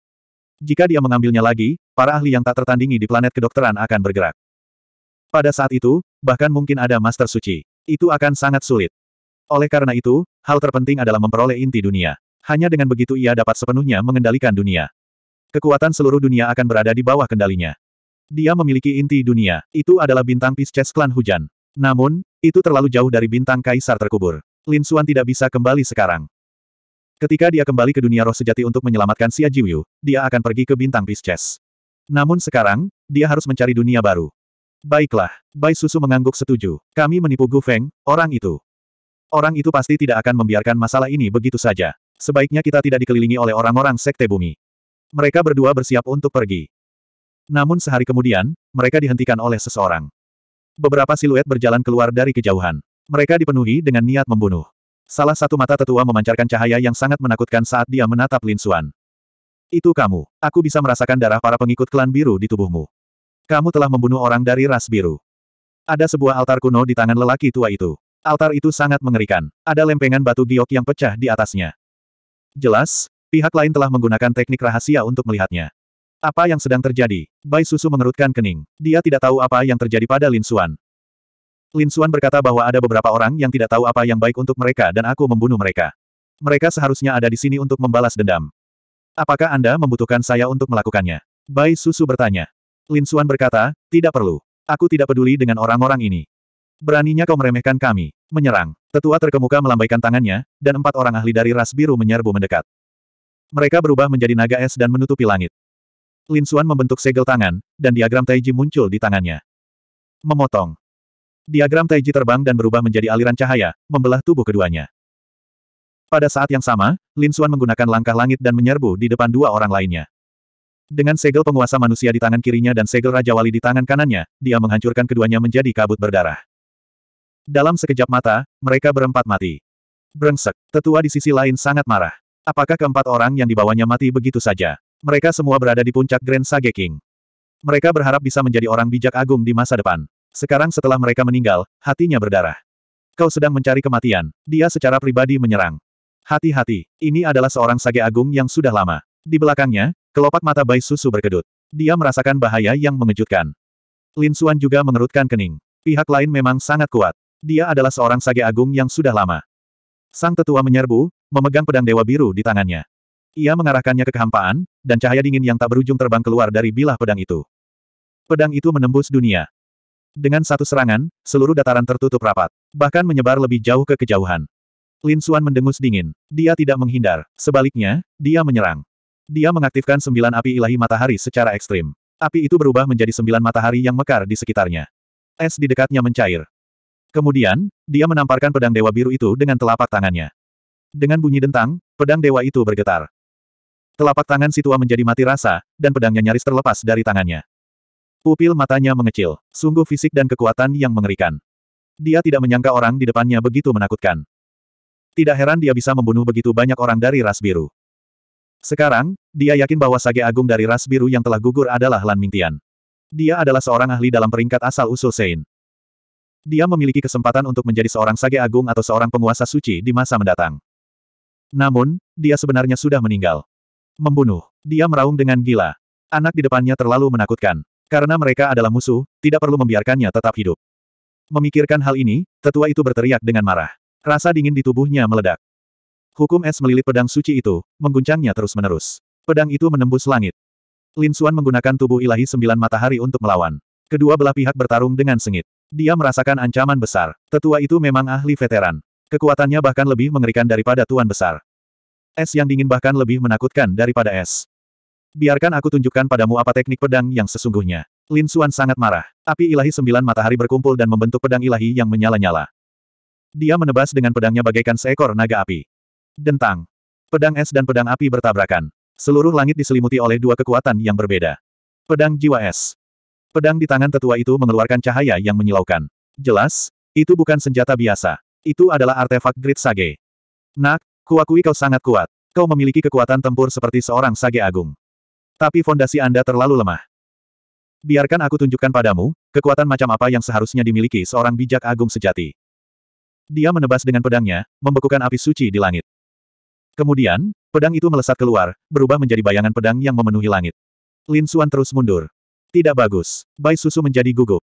Jika dia mengambilnya lagi, para ahli yang tak tertandingi di planet kedokteran akan bergerak. Pada saat itu, bahkan mungkin ada Master Suci. Itu akan sangat sulit. Oleh karena itu, hal terpenting adalah memperoleh inti dunia. Hanya dengan begitu ia dapat sepenuhnya mengendalikan dunia. Kekuatan seluruh dunia akan berada di bawah kendalinya. Dia memiliki inti dunia, itu adalah bintang Pisces klan hujan. Namun, itu terlalu jauh dari bintang kaisar terkubur. Lin Xuan tidak bisa kembali sekarang. Ketika dia kembali ke dunia roh sejati untuk menyelamatkan Xia Jiuyu, dia akan pergi ke bintang Pisces. Namun sekarang, dia harus mencari dunia baru. Baiklah, Bai Susu mengangguk setuju. Kami menipu Gu Feng, orang itu. Orang itu pasti tidak akan membiarkan masalah ini begitu saja. Sebaiknya kita tidak dikelilingi oleh orang-orang sekte bumi. Mereka berdua bersiap untuk pergi. Namun sehari kemudian, mereka dihentikan oleh seseorang. Beberapa siluet berjalan keluar dari kejauhan. Mereka dipenuhi dengan niat membunuh. Salah satu mata tetua memancarkan cahaya yang sangat menakutkan saat dia menatap Lin Suan. Itu kamu. Aku bisa merasakan darah para pengikut klan biru di tubuhmu. Kamu telah membunuh orang dari ras biru. Ada sebuah altar kuno di tangan lelaki tua itu. Altar itu sangat mengerikan. Ada lempengan batu giok yang pecah di atasnya. Jelas, pihak lain telah menggunakan teknik rahasia untuk melihatnya. Apa yang sedang terjadi? Bai Susu mengerutkan kening. Dia tidak tahu apa yang terjadi pada Lin Xuan. Lin Xuan berkata bahwa ada beberapa orang yang tidak tahu apa yang baik untuk mereka dan aku membunuh mereka. Mereka seharusnya ada di sini untuk membalas dendam. Apakah Anda membutuhkan saya untuk melakukannya? Bai Susu bertanya. Lin Xuan berkata, tidak perlu. Aku tidak peduli dengan orang-orang ini. Beraninya kau meremehkan kami. Menyerang. Tetua terkemuka melambaikan tangannya, dan empat orang ahli dari ras biru menyerbu mendekat. Mereka berubah menjadi naga es dan menutupi langit. Lin Xuan membentuk segel tangan, dan diagram Taiji muncul di tangannya. Memotong. Diagram Taiji terbang dan berubah menjadi aliran cahaya, membelah tubuh keduanya. Pada saat yang sama, Lin Xuan menggunakan langkah langit dan menyerbu di depan dua orang lainnya. Dengan segel penguasa manusia di tangan kirinya dan segel Raja Wali di tangan kanannya, dia menghancurkan keduanya menjadi kabut berdarah. Dalam sekejap mata, mereka berempat mati. Brengsek, tetua di sisi lain sangat marah. Apakah keempat orang yang dibawanya mati begitu saja? Mereka semua berada di puncak Grand Sage King. Mereka berharap bisa menjadi orang bijak agung di masa depan. Sekarang setelah mereka meninggal, hatinya berdarah. Kau sedang mencari kematian. Dia secara pribadi menyerang. Hati-hati, ini adalah seorang sage agung yang sudah lama. Di belakangnya, kelopak mata bayi Susu berkedut. Dia merasakan bahaya yang mengejutkan. Lin Suan juga mengerutkan kening. Pihak lain memang sangat kuat. Dia adalah seorang sage agung yang sudah lama. Sang tetua menyerbu, memegang pedang dewa biru di tangannya. Ia mengarahkannya ke kehampaan, dan cahaya dingin yang tak berujung terbang keluar dari bilah pedang itu. Pedang itu menembus dunia. Dengan satu serangan, seluruh dataran tertutup rapat, bahkan menyebar lebih jauh ke kejauhan. Lin Suan mendengus dingin. Dia tidak menghindar. Sebaliknya, dia menyerang. Dia mengaktifkan sembilan api ilahi matahari secara ekstrim. Api itu berubah menjadi sembilan matahari yang mekar di sekitarnya. Es di dekatnya mencair. Kemudian, dia menamparkan pedang dewa biru itu dengan telapak tangannya. Dengan bunyi dentang, pedang dewa itu bergetar. Telapak tangan si tua menjadi mati rasa, dan pedangnya nyaris terlepas dari tangannya. Pupil matanya mengecil, sungguh fisik dan kekuatan yang mengerikan. Dia tidak menyangka orang di depannya begitu menakutkan. Tidak heran dia bisa membunuh begitu banyak orang dari ras biru. Sekarang, dia yakin bahwa sage agung dari ras biru yang telah gugur adalah Lan Mingtian. Dia adalah seorang ahli dalam peringkat asal-usul Sein. Dia memiliki kesempatan untuk menjadi seorang sage agung atau seorang penguasa suci di masa mendatang. Namun, dia sebenarnya sudah meninggal. Membunuh. Dia meraung dengan gila. Anak di depannya terlalu menakutkan. Karena mereka adalah musuh, tidak perlu membiarkannya tetap hidup. Memikirkan hal ini, tetua itu berteriak dengan marah. Rasa dingin di tubuhnya meledak. Hukum es melilit pedang suci itu, mengguncangnya terus-menerus. Pedang itu menembus langit. Lin Xuan menggunakan tubuh ilahi sembilan matahari untuk melawan. Kedua belah pihak bertarung dengan sengit. Dia merasakan ancaman besar. Tetua itu memang ahli veteran. Kekuatannya bahkan lebih mengerikan daripada Tuan Besar. Es yang dingin bahkan lebih menakutkan daripada es. Biarkan aku tunjukkan padamu apa teknik pedang yang sesungguhnya. Lin Xuan sangat marah. Api ilahi sembilan matahari berkumpul dan membentuk pedang ilahi yang menyala-nyala. Dia menebas dengan pedangnya bagaikan seekor naga api. Dentang. Pedang es dan pedang api bertabrakan. Seluruh langit diselimuti oleh dua kekuatan yang berbeda. Pedang jiwa es. Pedang di tangan tetua itu mengeluarkan cahaya yang menyilaukan. Jelas, itu bukan senjata biasa. Itu adalah artefak Grid Sage. Nak, kuakui kau sangat kuat. Kau memiliki kekuatan tempur seperti seorang Sage Agung. Tapi fondasi Anda terlalu lemah. Biarkan aku tunjukkan padamu, kekuatan macam apa yang seharusnya dimiliki seorang bijak agung sejati. Dia menebas dengan pedangnya, membekukan api suci di langit. Kemudian, pedang itu melesat keluar, berubah menjadi bayangan pedang yang memenuhi langit. Lin Suan terus mundur. Tidak bagus. Bai Susu menjadi gugup.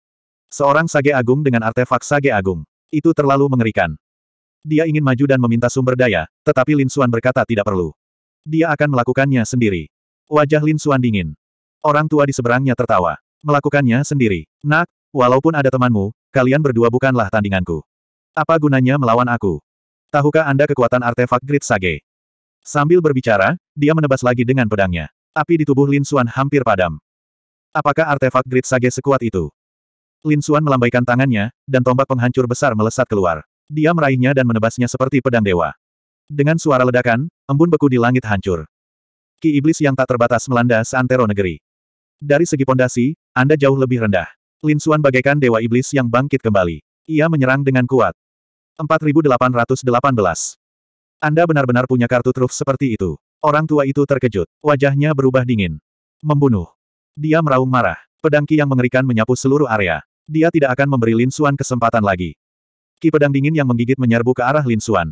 Seorang Sage Agung dengan artefak Sage Agung. Itu terlalu mengerikan. Dia ingin maju dan meminta sumber daya, tetapi Lin Suan berkata tidak perlu. Dia akan melakukannya sendiri. Wajah Lin Suan dingin. Orang tua di seberangnya tertawa. Melakukannya sendiri. Nak, walaupun ada temanmu, kalian berdua bukanlah tandinganku. Apa gunanya melawan aku? Tahukah Anda kekuatan artefak Grid Sage? Sambil berbicara, dia menebas lagi dengan pedangnya. Api di tubuh Lin Suan hampir padam. Apakah artefak Great Sage sekuat itu? Lin Xuan melambaikan tangannya, dan tombak penghancur besar melesat keluar. Dia meraihnya dan menebasnya seperti pedang dewa. Dengan suara ledakan, embun beku di langit hancur. Ki iblis yang tak terbatas melanda seantero negeri. Dari segi pondasi, Anda jauh lebih rendah. Lin Xuan bagaikan dewa iblis yang bangkit kembali. Ia menyerang dengan kuat. 4818. Anda benar-benar punya kartu truf seperti itu. Orang tua itu terkejut. Wajahnya berubah dingin. Membunuh. Dia meraung marah. Pedangki yang mengerikan menyapu seluruh area. Dia tidak akan memberi Lin Xuan kesempatan lagi. Ki pedang dingin yang menggigit menyerbu ke arah Lin Xuan.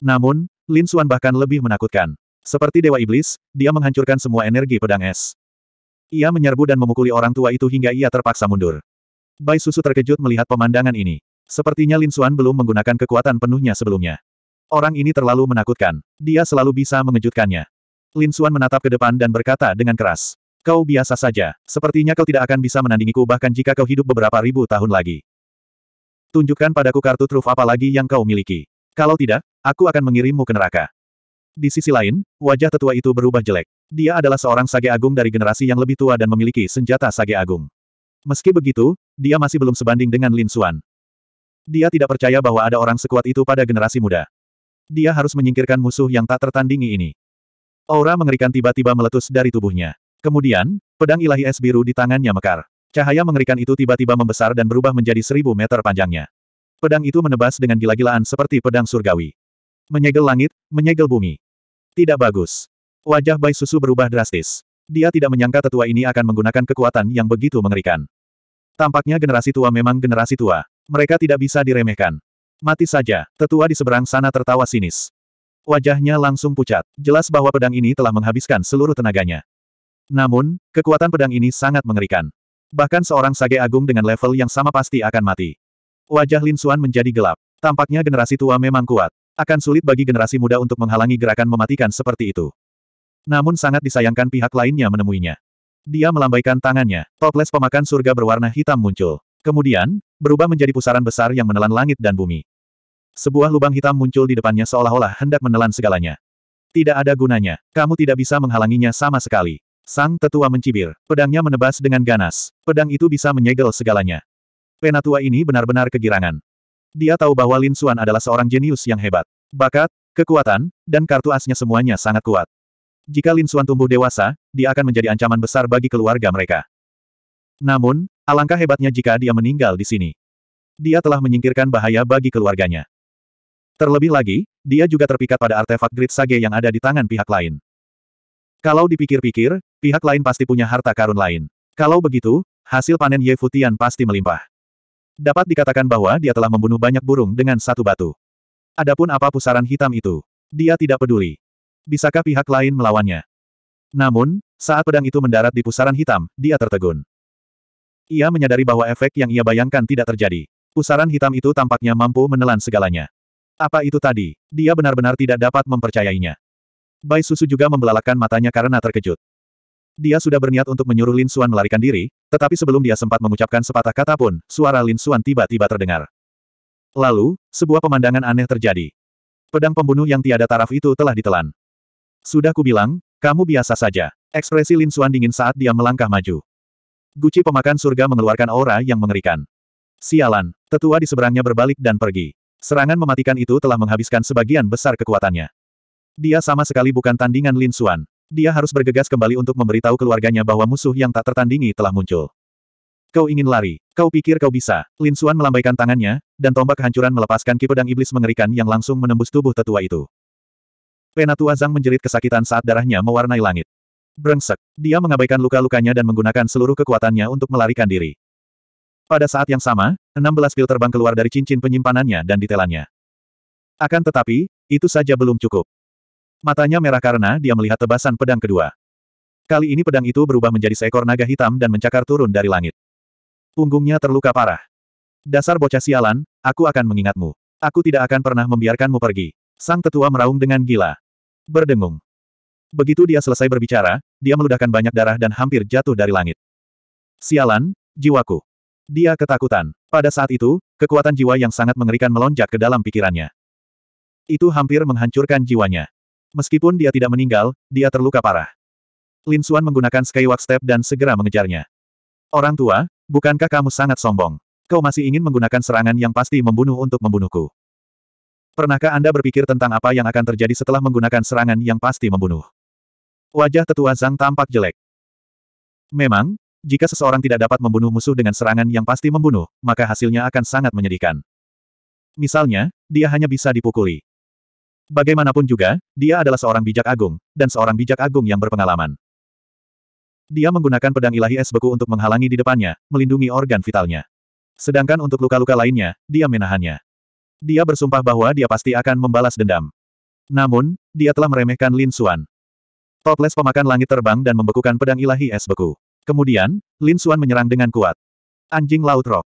Namun, Lin Xuan bahkan lebih menakutkan. Seperti Dewa Iblis, dia menghancurkan semua energi pedang es. Ia menyerbu dan memukuli orang tua itu hingga ia terpaksa mundur. Bai Susu terkejut melihat pemandangan ini. Sepertinya Lin Xuan belum menggunakan kekuatan penuhnya sebelumnya. Orang ini terlalu menakutkan. Dia selalu bisa mengejutkannya. Lin Xuan menatap ke depan dan berkata dengan keras. Kau biasa saja, sepertinya kau tidak akan bisa menandingiku bahkan jika kau hidup beberapa ribu tahun lagi. Tunjukkan padaku kartu truf apa lagi yang kau miliki. Kalau tidak, aku akan mengirimmu ke neraka. Di sisi lain, wajah tetua itu berubah jelek. Dia adalah seorang sage agung dari generasi yang lebih tua dan memiliki senjata sage agung. Meski begitu, dia masih belum sebanding dengan Lin Suan. Dia tidak percaya bahwa ada orang sekuat itu pada generasi muda. Dia harus menyingkirkan musuh yang tak tertandingi ini. Aura mengerikan tiba-tiba meletus dari tubuhnya. Kemudian, pedang ilahi es biru di tangannya mekar. Cahaya mengerikan itu tiba-tiba membesar dan berubah menjadi seribu meter panjangnya. Pedang itu menebas dengan gila-gilaan seperti pedang surgawi. Menyegel langit, menyegel bumi. Tidak bagus. Wajah Bai Susu berubah drastis. Dia tidak menyangka tetua ini akan menggunakan kekuatan yang begitu mengerikan. Tampaknya generasi tua memang generasi tua. Mereka tidak bisa diremehkan. Mati saja, tetua di seberang sana tertawa sinis. Wajahnya langsung pucat. Jelas bahwa pedang ini telah menghabiskan seluruh tenaganya. Namun, kekuatan pedang ini sangat mengerikan. Bahkan seorang sage agung dengan level yang sama pasti akan mati. Wajah Lin Xuan menjadi gelap. Tampaknya generasi tua memang kuat. Akan sulit bagi generasi muda untuk menghalangi gerakan mematikan seperti itu. Namun sangat disayangkan pihak lainnya menemuinya. Dia melambaikan tangannya. Toples pemakan surga berwarna hitam muncul. Kemudian, berubah menjadi pusaran besar yang menelan langit dan bumi. Sebuah lubang hitam muncul di depannya seolah-olah hendak menelan segalanya. Tidak ada gunanya. Kamu tidak bisa menghalanginya sama sekali. Sang tetua mencibir, pedangnya menebas dengan ganas. Pedang itu bisa menyegel segalanya. Penatua ini benar-benar kegirangan. Dia tahu bahwa Lin Xuan adalah seorang jenius yang hebat. Bakat, kekuatan, dan kartu asnya semuanya sangat kuat. Jika Lin Xuan tumbuh dewasa, dia akan menjadi ancaman besar bagi keluarga mereka. Namun, alangkah hebatnya jika dia meninggal di sini. Dia telah menyingkirkan bahaya bagi keluarganya. Terlebih lagi, dia juga terpikat pada artefak Grid Sage yang ada di tangan pihak lain. Kalau dipikir-pikir, pihak lain pasti punya harta karun lain. Kalau begitu, hasil panen Ye Futian pasti melimpah. Dapat dikatakan bahwa dia telah membunuh banyak burung dengan satu batu. Adapun apa pusaran hitam itu, dia tidak peduli. Bisakah pihak lain melawannya? Namun, saat pedang itu mendarat di pusaran hitam, dia tertegun. Ia menyadari bahwa efek yang ia bayangkan tidak terjadi. Pusaran hitam itu tampaknya mampu menelan segalanya. Apa itu tadi? Dia benar-benar tidak dapat mempercayainya. Bai Susu juga membelalakan matanya karena terkejut. Dia sudah berniat untuk menyuruh Lin Xuan melarikan diri, tetapi sebelum dia sempat mengucapkan sepatah kata pun, suara Lin Xuan tiba-tiba terdengar. Lalu, sebuah pemandangan aneh terjadi. Pedang pembunuh yang tiada taraf itu telah ditelan. Sudah kubilang, kamu biasa saja. Ekspresi Lin Xuan dingin saat dia melangkah maju. Guci pemakan surga mengeluarkan aura yang mengerikan. Sialan, tetua di seberangnya berbalik dan pergi. Serangan mematikan itu telah menghabiskan sebagian besar kekuatannya. Dia sama sekali bukan tandingan Lin Xuan. Dia harus bergegas kembali untuk memberitahu keluarganya bahwa musuh yang tak tertandingi telah muncul. Kau ingin lari. Kau pikir kau bisa. Lin Xuan melambaikan tangannya, dan tombak hancuran melepaskan ki iblis mengerikan yang langsung menembus tubuh tetua itu. Penatua Zhang menjerit kesakitan saat darahnya mewarnai langit. Brengsek. Dia mengabaikan luka-lukanya dan menggunakan seluruh kekuatannya untuk melarikan diri. Pada saat yang sama, 16 pil terbang keluar dari cincin penyimpanannya dan ditelannya. Akan tetapi, itu saja belum cukup. Matanya merah karena dia melihat tebasan pedang kedua. Kali ini pedang itu berubah menjadi seekor naga hitam dan mencakar turun dari langit. Punggungnya terluka parah. Dasar bocah sialan, aku akan mengingatmu. Aku tidak akan pernah membiarkanmu pergi. Sang tetua meraung dengan gila. Berdengung. Begitu dia selesai berbicara, dia meludahkan banyak darah dan hampir jatuh dari langit. Sialan, jiwaku. Dia ketakutan. Pada saat itu, kekuatan jiwa yang sangat mengerikan melonjak ke dalam pikirannya. Itu hampir menghancurkan jiwanya. Meskipun dia tidak meninggal, dia terluka parah. Lin Xuan menggunakan Skywalk Step dan segera mengejarnya. Orang tua, bukankah kamu sangat sombong? Kau masih ingin menggunakan serangan yang pasti membunuh untuk membunuhku. Pernahkah Anda berpikir tentang apa yang akan terjadi setelah menggunakan serangan yang pasti membunuh? Wajah tetua Zhang tampak jelek. Memang, jika seseorang tidak dapat membunuh musuh dengan serangan yang pasti membunuh, maka hasilnya akan sangat menyedihkan. Misalnya, dia hanya bisa dipukuli. Bagaimanapun juga, dia adalah seorang bijak agung, dan seorang bijak agung yang berpengalaman. Dia menggunakan pedang ilahi es beku untuk menghalangi di depannya, melindungi organ vitalnya. Sedangkan untuk luka-luka lainnya, dia menahannya. Dia bersumpah bahwa dia pasti akan membalas dendam. Namun, dia telah meremehkan Lin Xuan. Toples pemakan langit terbang dan membekukan pedang ilahi es beku. Kemudian, Lin Xuan menyerang dengan kuat. Anjing laut rock.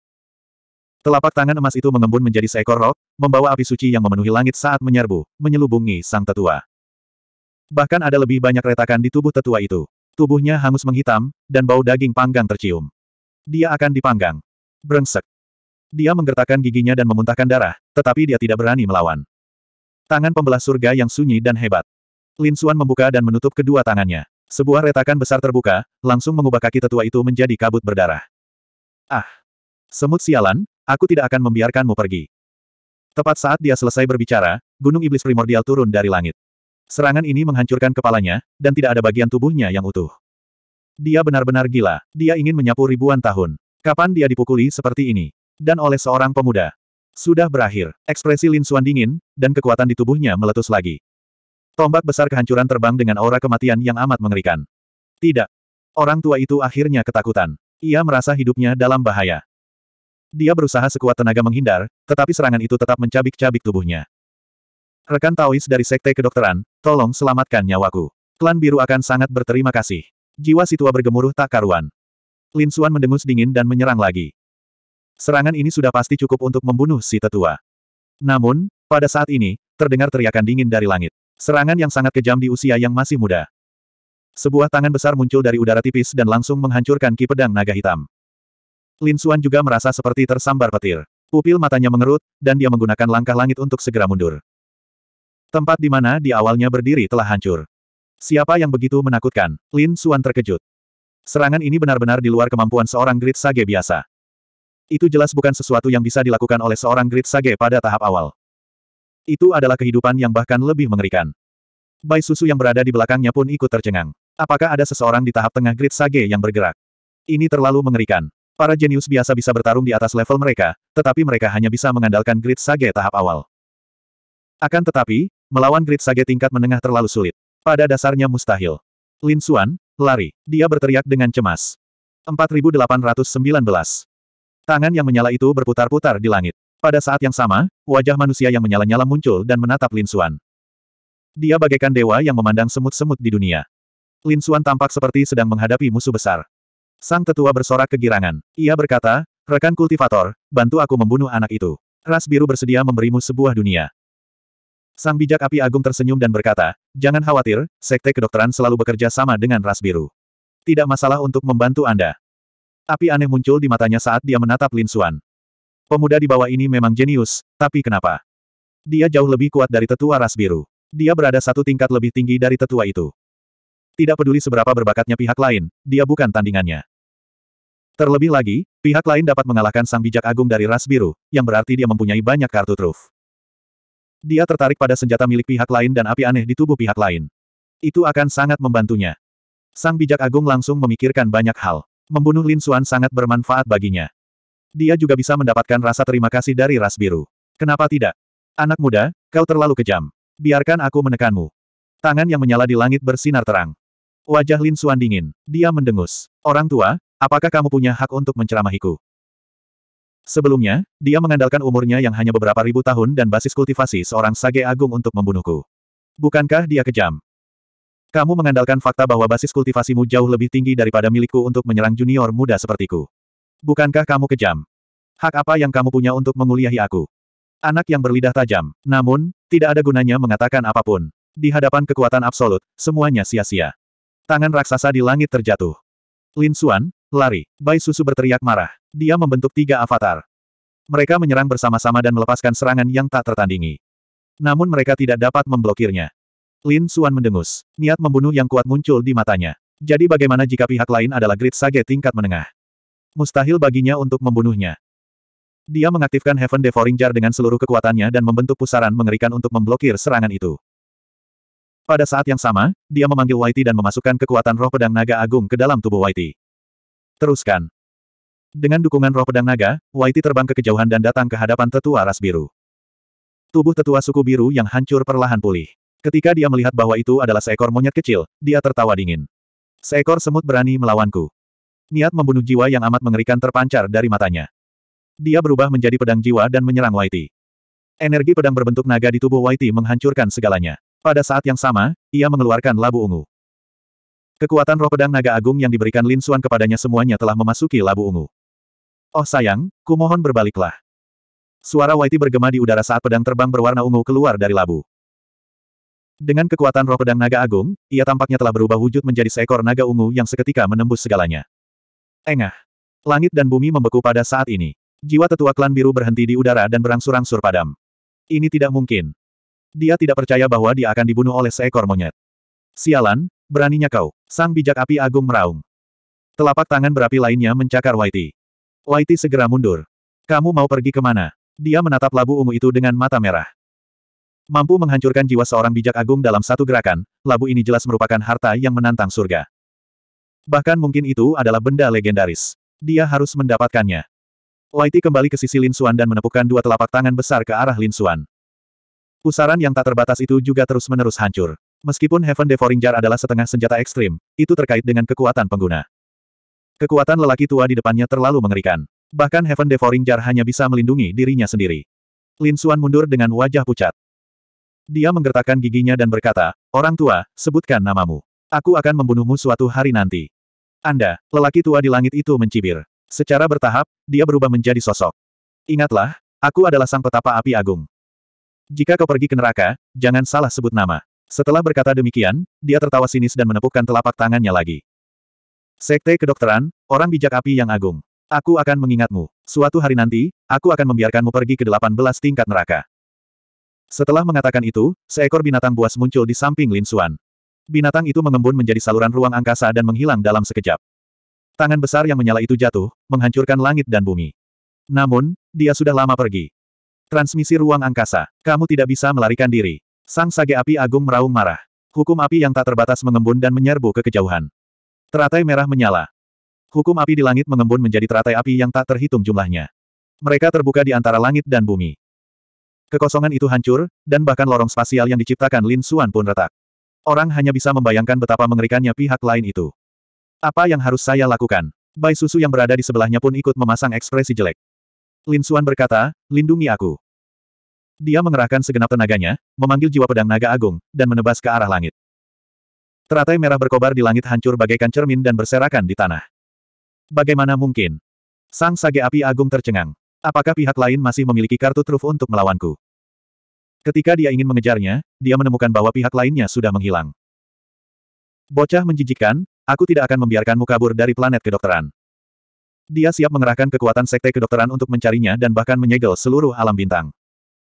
Telapak tangan emas itu mengembun menjadi seekor rok, membawa api suci yang memenuhi langit saat menyerbu, menyelubungi sang tetua. Bahkan ada lebih banyak retakan di tubuh tetua itu. Tubuhnya hangus menghitam, dan bau daging panggang tercium. Dia akan dipanggang. Brengsek. Dia menggertakkan giginya dan memuntahkan darah, tetapi dia tidak berani melawan. Tangan pembelah surga yang sunyi dan hebat. Lin Suan membuka dan menutup kedua tangannya. Sebuah retakan besar terbuka, langsung mengubah kaki tetua itu menjadi kabut berdarah. Ah! Semut sialan, Aku tidak akan membiarkanmu pergi. Tepat saat dia selesai berbicara, gunung iblis primordial turun dari langit. Serangan ini menghancurkan kepalanya, dan tidak ada bagian tubuhnya yang utuh. Dia benar-benar gila. Dia ingin menyapu ribuan tahun. Kapan dia dipukuli seperti ini? Dan oleh seorang pemuda. Sudah berakhir. Ekspresi Lin Suan dingin, dan kekuatan di tubuhnya meletus lagi. Tombak besar kehancuran terbang dengan aura kematian yang amat mengerikan. Tidak. Orang tua itu akhirnya ketakutan. Ia merasa hidupnya dalam bahaya. Dia berusaha sekuat tenaga menghindar, tetapi serangan itu tetap mencabik-cabik tubuhnya. Rekan Taois dari Sekte Kedokteran, tolong selamatkan nyawaku. Klan Biru akan sangat berterima kasih. Jiwa si tua bergemuruh tak karuan. Lin Suan mendengus dingin dan menyerang lagi. Serangan ini sudah pasti cukup untuk membunuh si tetua. Namun, pada saat ini, terdengar teriakan dingin dari langit. Serangan yang sangat kejam di usia yang masih muda. Sebuah tangan besar muncul dari udara tipis dan langsung menghancurkan ki pedang naga hitam. Lin Xuan juga merasa seperti tersambar petir. Pupil matanya mengerut, dan dia menggunakan langkah langit untuk segera mundur. Tempat di mana di awalnya berdiri telah hancur. Siapa yang begitu menakutkan? Lin Xuan terkejut. Serangan ini benar-benar di luar kemampuan seorang Grid Sage biasa. Itu jelas bukan sesuatu yang bisa dilakukan oleh seorang Grid Sage pada tahap awal. Itu adalah kehidupan yang bahkan lebih mengerikan. Bai Susu yang berada di belakangnya pun ikut tercengang. Apakah ada seseorang di tahap tengah Grid Sage yang bergerak? Ini terlalu mengerikan. Para jenius biasa bisa bertarung di atas level mereka, tetapi mereka hanya bisa mengandalkan grid sage tahap awal. Akan tetapi, melawan grid sage tingkat menengah terlalu sulit. Pada dasarnya mustahil. Lin Xuan, lari. Dia berteriak dengan cemas. 4819. Tangan yang menyala itu berputar-putar di langit. Pada saat yang sama, wajah manusia yang menyala-nyala muncul dan menatap Lin Xuan. Dia bagaikan dewa yang memandang semut-semut di dunia. Lin Xuan tampak seperti sedang menghadapi musuh besar. Sang tetua bersorak kegirangan. Ia berkata, rekan kultivator, bantu aku membunuh anak itu. Ras biru bersedia memberimu sebuah dunia. Sang bijak api agung tersenyum dan berkata, jangan khawatir, sekte kedokteran selalu bekerja sama dengan ras biru. Tidak masalah untuk membantu Anda. Api aneh muncul di matanya saat dia menatap Lin Suan. Pemuda di bawah ini memang jenius, tapi kenapa? Dia jauh lebih kuat dari tetua ras biru. Dia berada satu tingkat lebih tinggi dari tetua itu. Tidak peduli seberapa berbakatnya pihak lain, dia bukan tandingannya. Terlebih lagi, pihak lain dapat mengalahkan sang bijak agung dari ras biru, yang berarti dia mempunyai banyak kartu truf. Dia tertarik pada senjata milik pihak lain dan api aneh di tubuh pihak lain. Itu akan sangat membantunya. Sang bijak agung langsung memikirkan banyak hal. Membunuh Lin Suan sangat bermanfaat baginya. Dia juga bisa mendapatkan rasa terima kasih dari ras biru. Kenapa tidak? Anak muda, kau terlalu kejam. Biarkan aku menekanmu. Tangan yang menyala di langit bersinar terang. Wajah Lin Suan dingin. Dia mendengus. Orang tua, apakah kamu punya hak untuk menceramahiku? Sebelumnya, dia mengandalkan umurnya yang hanya beberapa ribu tahun dan basis kultivasi seorang sage agung untuk membunuhku. Bukankah dia kejam? Kamu mengandalkan fakta bahwa basis kultivasimu jauh lebih tinggi daripada milikku untuk menyerang junior muda sepertiku. Bukankah kamu kejam? Hak apa yang kamu punya untuk menguliahi aku? Anak yang berlidah tajam. Namun, tidak ada gunanya mengatakan apapun. Di hadapan kekuatan absolut, semuanya sia-sia. Tangan raksasa di langit terjatuh. Lin Xuan, lari. Bai Susu berteriak marah. Dia membentuk tiga avatar. Mereka menyerang bersama-sama dan melepaskan serangan yang tak tertandingi. Namun mereka tidak dapat memblokirnya. Lin Xuan mendengus. Niat membunuh yang kuat muncul di matanya. Jadi bagaimana jika pihak lain adalah grid sage tingkat menengah? Mustahil baginya untuk membunuhnya. Dia mengaktifkan Heaven Devouring Jar dengan seluruh kekuatannya dan membentuk pusaran mengerikan untuk memblokir serangan itu. Pada saat yang sama, dia memanggil Whitey dan memasukkan kekuatan roh pedang naga agung ke dalam tubuh Whitey. Teruskan. Dengan dukungan roh pedang naga, Whitey terbang ke kejauhan dan datang ke hadapan tetua ras biru. Tubuh tetua suku biru yang hancur perlahan pulih. Ketika dia melihat bahwa itu adalah seekor monyet kecil, dia tertawa dingin. Seekor semut berani melawanku. Niat membunuh jiwa yang amat mengerikan terpancar dari matanya. Dia berubah menjadi pedang jiwa dan menyerang Whitey. Energi pedang berbentuk naga di tubuh Whitey menghancurkan segalanya. Pada saat yang sama, ia mengeluarkan labu ungu. Kekuatan roh pedang naga agung yang diberikan Lin Suan kepadanya semuanya telah memasuki labu ungu. Oh sayang, kumohon berbaliklah. Suara Waiti bergema di udara saat pedang terbang berwarna ungu keluar dari labu. Dengan kekuatan roh pedang naga agung, ia tampaknya telah berubah wujud menjadi seekor naga ungu yang seketika menembus segalanya. Engah. Langit dan bumi membeku pada saat ini. Jiwa tetua klan biru berhenti di udara dan berangsur-angsur padam. Ini tidak mungkin. Dia tidak percaya bahwa dia akan dibunuh oleh seekor monyet. Sialan, beraninya kau. Sang bijak api agung meraung. Telapak tangan berapi lainnya mencakar Whitey. Whitey segera mundur. Kamu mau pergi kemana? Dia menatap labu ungu itu dengan mata merah. Mampu menghancurkan jiwa seorang bijak agung dalam satu gerakan, labu ini jelas merupakan harta yang menantang surga. Bahkan mungkin itu adalah benda legendaris. Dia harus mendapatkannya. Whitey kembali ke sisi Lin Suan dan menepukkan dua telapak tangan besar ke arah Lin Suan. Pusaran yang tak terbatas itu juga terus-menerus hancur. Meskipun Heaven Devouring Jar adalah setengah senjata ekstrim, itu terkait dengan kekuatan pengguna. Kekuatan lelaki tua di depannya terlalu mengerikan. Bahkan Heaven Devouring Jar hanya bisa melindungi dirinya sendiri. Lin Suan mundur dengan wajah pucat. Dia menggertakkan giginya dan berkata, Orang tua, sebutkan namamu. Aku akan membunuhmu suatu hari nanti. Anda, lelaki tua di langit itu mencibir. Secara bertahap, dia berubah menjadi sosok. Ingatlah, aku adalah sang petapa api agung. Jika kau pergi ke neraka, jangan salah sebut nama. Setelah berkata demikian, dia tertawa sinis dan menepukkan telapak tangannya lagi. Sekte kedokteran, orang bijak api yang agung. Aku akan mengingatmu. Suatu hari nanti, aku akan membiarkanmu pergi ke 18 tingkat neraka. Setelah mengatakan itu, seekor binatang buas muncul di samping Lin Xuan. Binatang itu mengembun menjadi saluran ruang angkasa dan menghilang dalam sekejap. Tangan besar yang menyala itu jatuh, menghancurkan langit dan bumi. Namun, dia sudah lama pergi. Transmisi ruang angkasa. Kamu tidak bisa melarikan diri. Sang sage api agung meraung marah. Hukum api yang tak terbatas mengembun dan menyerbu ke kejauhan. Teratai merah menyala. Hukum api di langit mengembun menjadi teratai api yang tak terhitung jumlahnya. Mereka terbuka di antara langit dan bumi. Kekosongan itu hancur, dan bahkan lorong spasial yang diciptakan Lin Suan pun retak. Orang hanya bisa membayangkan betapa mengerikannya pihak lain itu. Apa yang harus saya lakukan? Bai Susu yang berada di sebelahnya pun ikut memasang ekspresi jelek. Lin Suan berkata, lindungi aku. Dia mengerahkan segenap tenaganya, memanggil jiwa pedang naga agung, dan menebas ke arah langit. Teratai merah berkobar di langit hancur bagaikan cermin dan berserakan di tanah. Bagaimana mungkin? Sang sage api agung tercengang. Apakah pihak lain masih memiliki kartu truf untuk melawanku? Ketika dia ingin mengejarnya, dia menemukan bahwa pihak lainnya sudah menghilang. Bocah menjijikan, aku tidak akan membiarkanmu kabur dari planet kedokteran. Dia siap mengerahkan kekuatan sekte kedokteran untuk mencarinya dan bahkan menyegel seluruh alam bintang.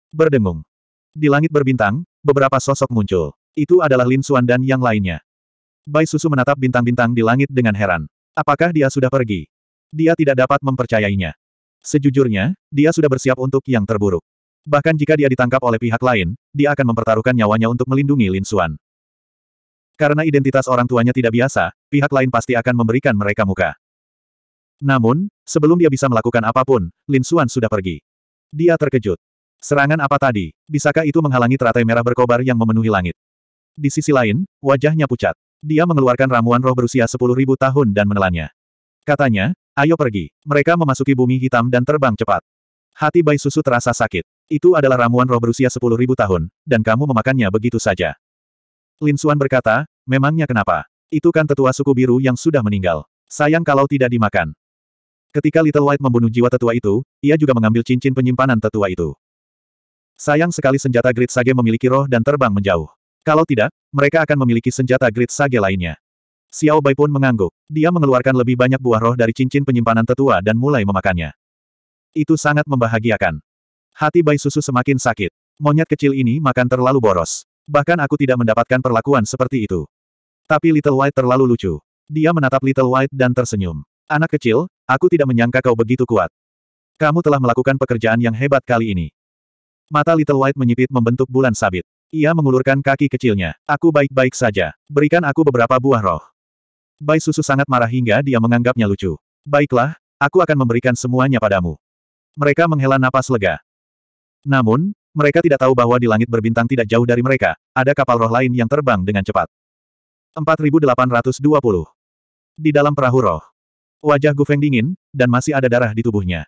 Berdengung. Di langit berbintang, beberapa sosok muncul. Itu adalah Lin Xuan dan yang lainnya. Bai Susu menatap bintang-bintang di langit dengan heran. Apakah dia sudah pergi? Dia tidak dapat mempercayainya. Sejujurnya, dia sudah bersiap untuk yang terburuk. Bahkan jika dia ditangkap oleh pihak lain, dia akan mempertaruhkan nyawanya untuk melindungi Lin Xuan. Karena identitas orang tuanya tidak biasa, pihak lain pasti akan memberikan mereka muka. Namun, sebelum dia bisa melakukan apapun, Lin Xuan sudah pergi. Dia terkejut. Serangan apa tadi? Bisakah itu menghalangi teratai merah berkobar yang memenuhi langit? Di sisi lain, wajahnya pucat. Dia mengeluarkan ramuan roh berusia 10.000 tahun dan menelannya. Katanya, ayo pergi. Mereka memasuki bumi hitam dan terbang cepat. Hati Bai Susu terasa sakit. Itu adalah ramuan roh berusia 10.000 tahun, dan kamu memakannya begitu saja. Lin Xuan berkata, memangnya kenapa? Itu kan tetua suku biru yang sudah meninggal. Sayang kalau tidak dimakan. Ketika Little White membunuh jiwa tetua itu, ia juga mengambil cincin penyimpanan tetua itu. Sayang sekali senjata Great Sage memiliki roh dan terbang menjauh. Kalau tidak, mereka akan memiliki senjata Great Sage lainnya. Xiao Bai pun mengangguk. Dia mengeluarkan lebih banyak buah roh dari cincin penyimpanan tetua dan mulai memakannya. Itu sangat membahagiakan. Hati Bai Susu semakin sakit. Monyet kecil ini makan terlalu boros. Bahkan aku tidak mendapatkan perlakuan seperti itu. Tapi Little White terlalu lucu. Dia menatap Little White dan tersenyum. Anak kecil, aku tidak menyangka kau begitu kuat. Kamu telah melakukan pekerjaan yang hebat kali ini. Mata Little White menyipit membentuk bulan sabit. Ia mengulurkan kaki kecilnya. Aku baik-baik saja. Berikan aku beberapa buah roh. Bai Susu sangat marah hingga dia menganggapnya lucu. Baiklah, aku akan memberikan semuanya padamu. Mereka menghela napas lega. Namun, mereka tidak tahu bahwa di langit berbintang tidak jauh dari mereka, ada kapal roh lain yang terbang dengan cepat. 4820 Di dalam perahu roh, Wajah Gu Feng dingin, dan masih ada darah di tubuhnya.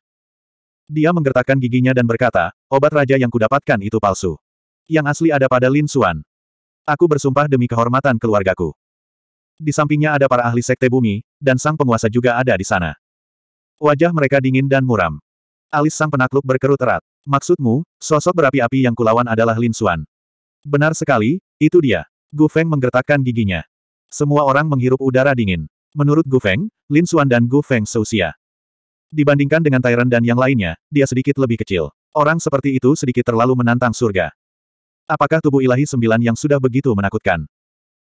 Dia menggertakkan giginya dan berkata, obat raja yang kudapatkan itu palsu. Yang asli ada pada Lin Xuan. Aku bersumpah demi kehormatan keluargaku. Di sampingnya ada para ahli sekte bumi, dan sang penguasa juga ada di sana. Wajah mereka dingin dan muram. Alis sang penakluk berkerut erat. Maksudmu, sosok berapi-api yang kulawan adalah Lin Xuan. Benar sekali, itu dia. Gu Feng menggertakkan giginya. Semua orang menghirup udara dingin. Menurut Gu Feng, Lin Xuan dan Gu Feng seusia. Dibandingkan dengan Tyrant dan yang lainnya, dia sedikit lebih kecil. Orang seperti itu sedikit terlalu menantang surga. Apakah tubuh ilahi sembilan yang sudah begitu menakutkan?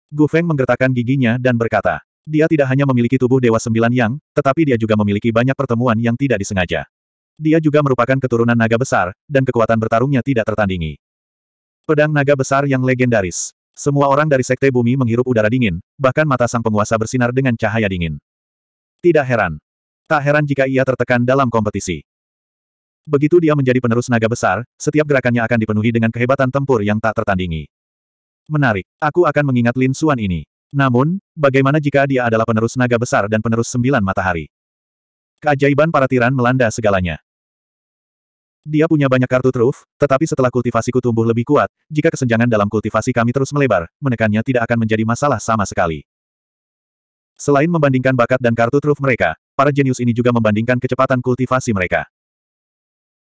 Gu Feng menggertakkan giginya dan berkata, dia tidak hanya memiliki tubuh Dewa Sembilan Yang, tetapi dia juga memiliki banyak pertemuan yang tidak disengaja. Dia juga merupakan keturunan naga besar, dan kekuatan bertarungnya tidak tertandingi. Pedang naga besar yang legendaris. Semua orang dari Sekte Bumi menghirup udara dingin, bahkan mata sang penguasa bersinar dengan cahaya dingin. Tidak heran. Tak heran jika ia tertekan dalam kompetisi. Begitu dia menjadi penerus naga besar, setiap gerakannya akan dipenuhi dengan kehebatan tempur yang tak tertandingi. Menarik, aku akan mengingat Lin Xuan ini. Namun, bagaimana jika dia adalah penerus naga besar dan penerus sembilan matahari? Keajaiban para tiran melanda segalanya. Dia punya banyak kartu truf, tetapi setelah kultivasiku tumbuh lebih kuat, jika kesenjangan dalam kultivasi kami terus melebar, menekannya tidak akan menjadi masalah sama sekali. Selain membandingkan bakat dan kartu truf mereka, para jenius ini juga membandingkan kecepatan kultivasi mereka.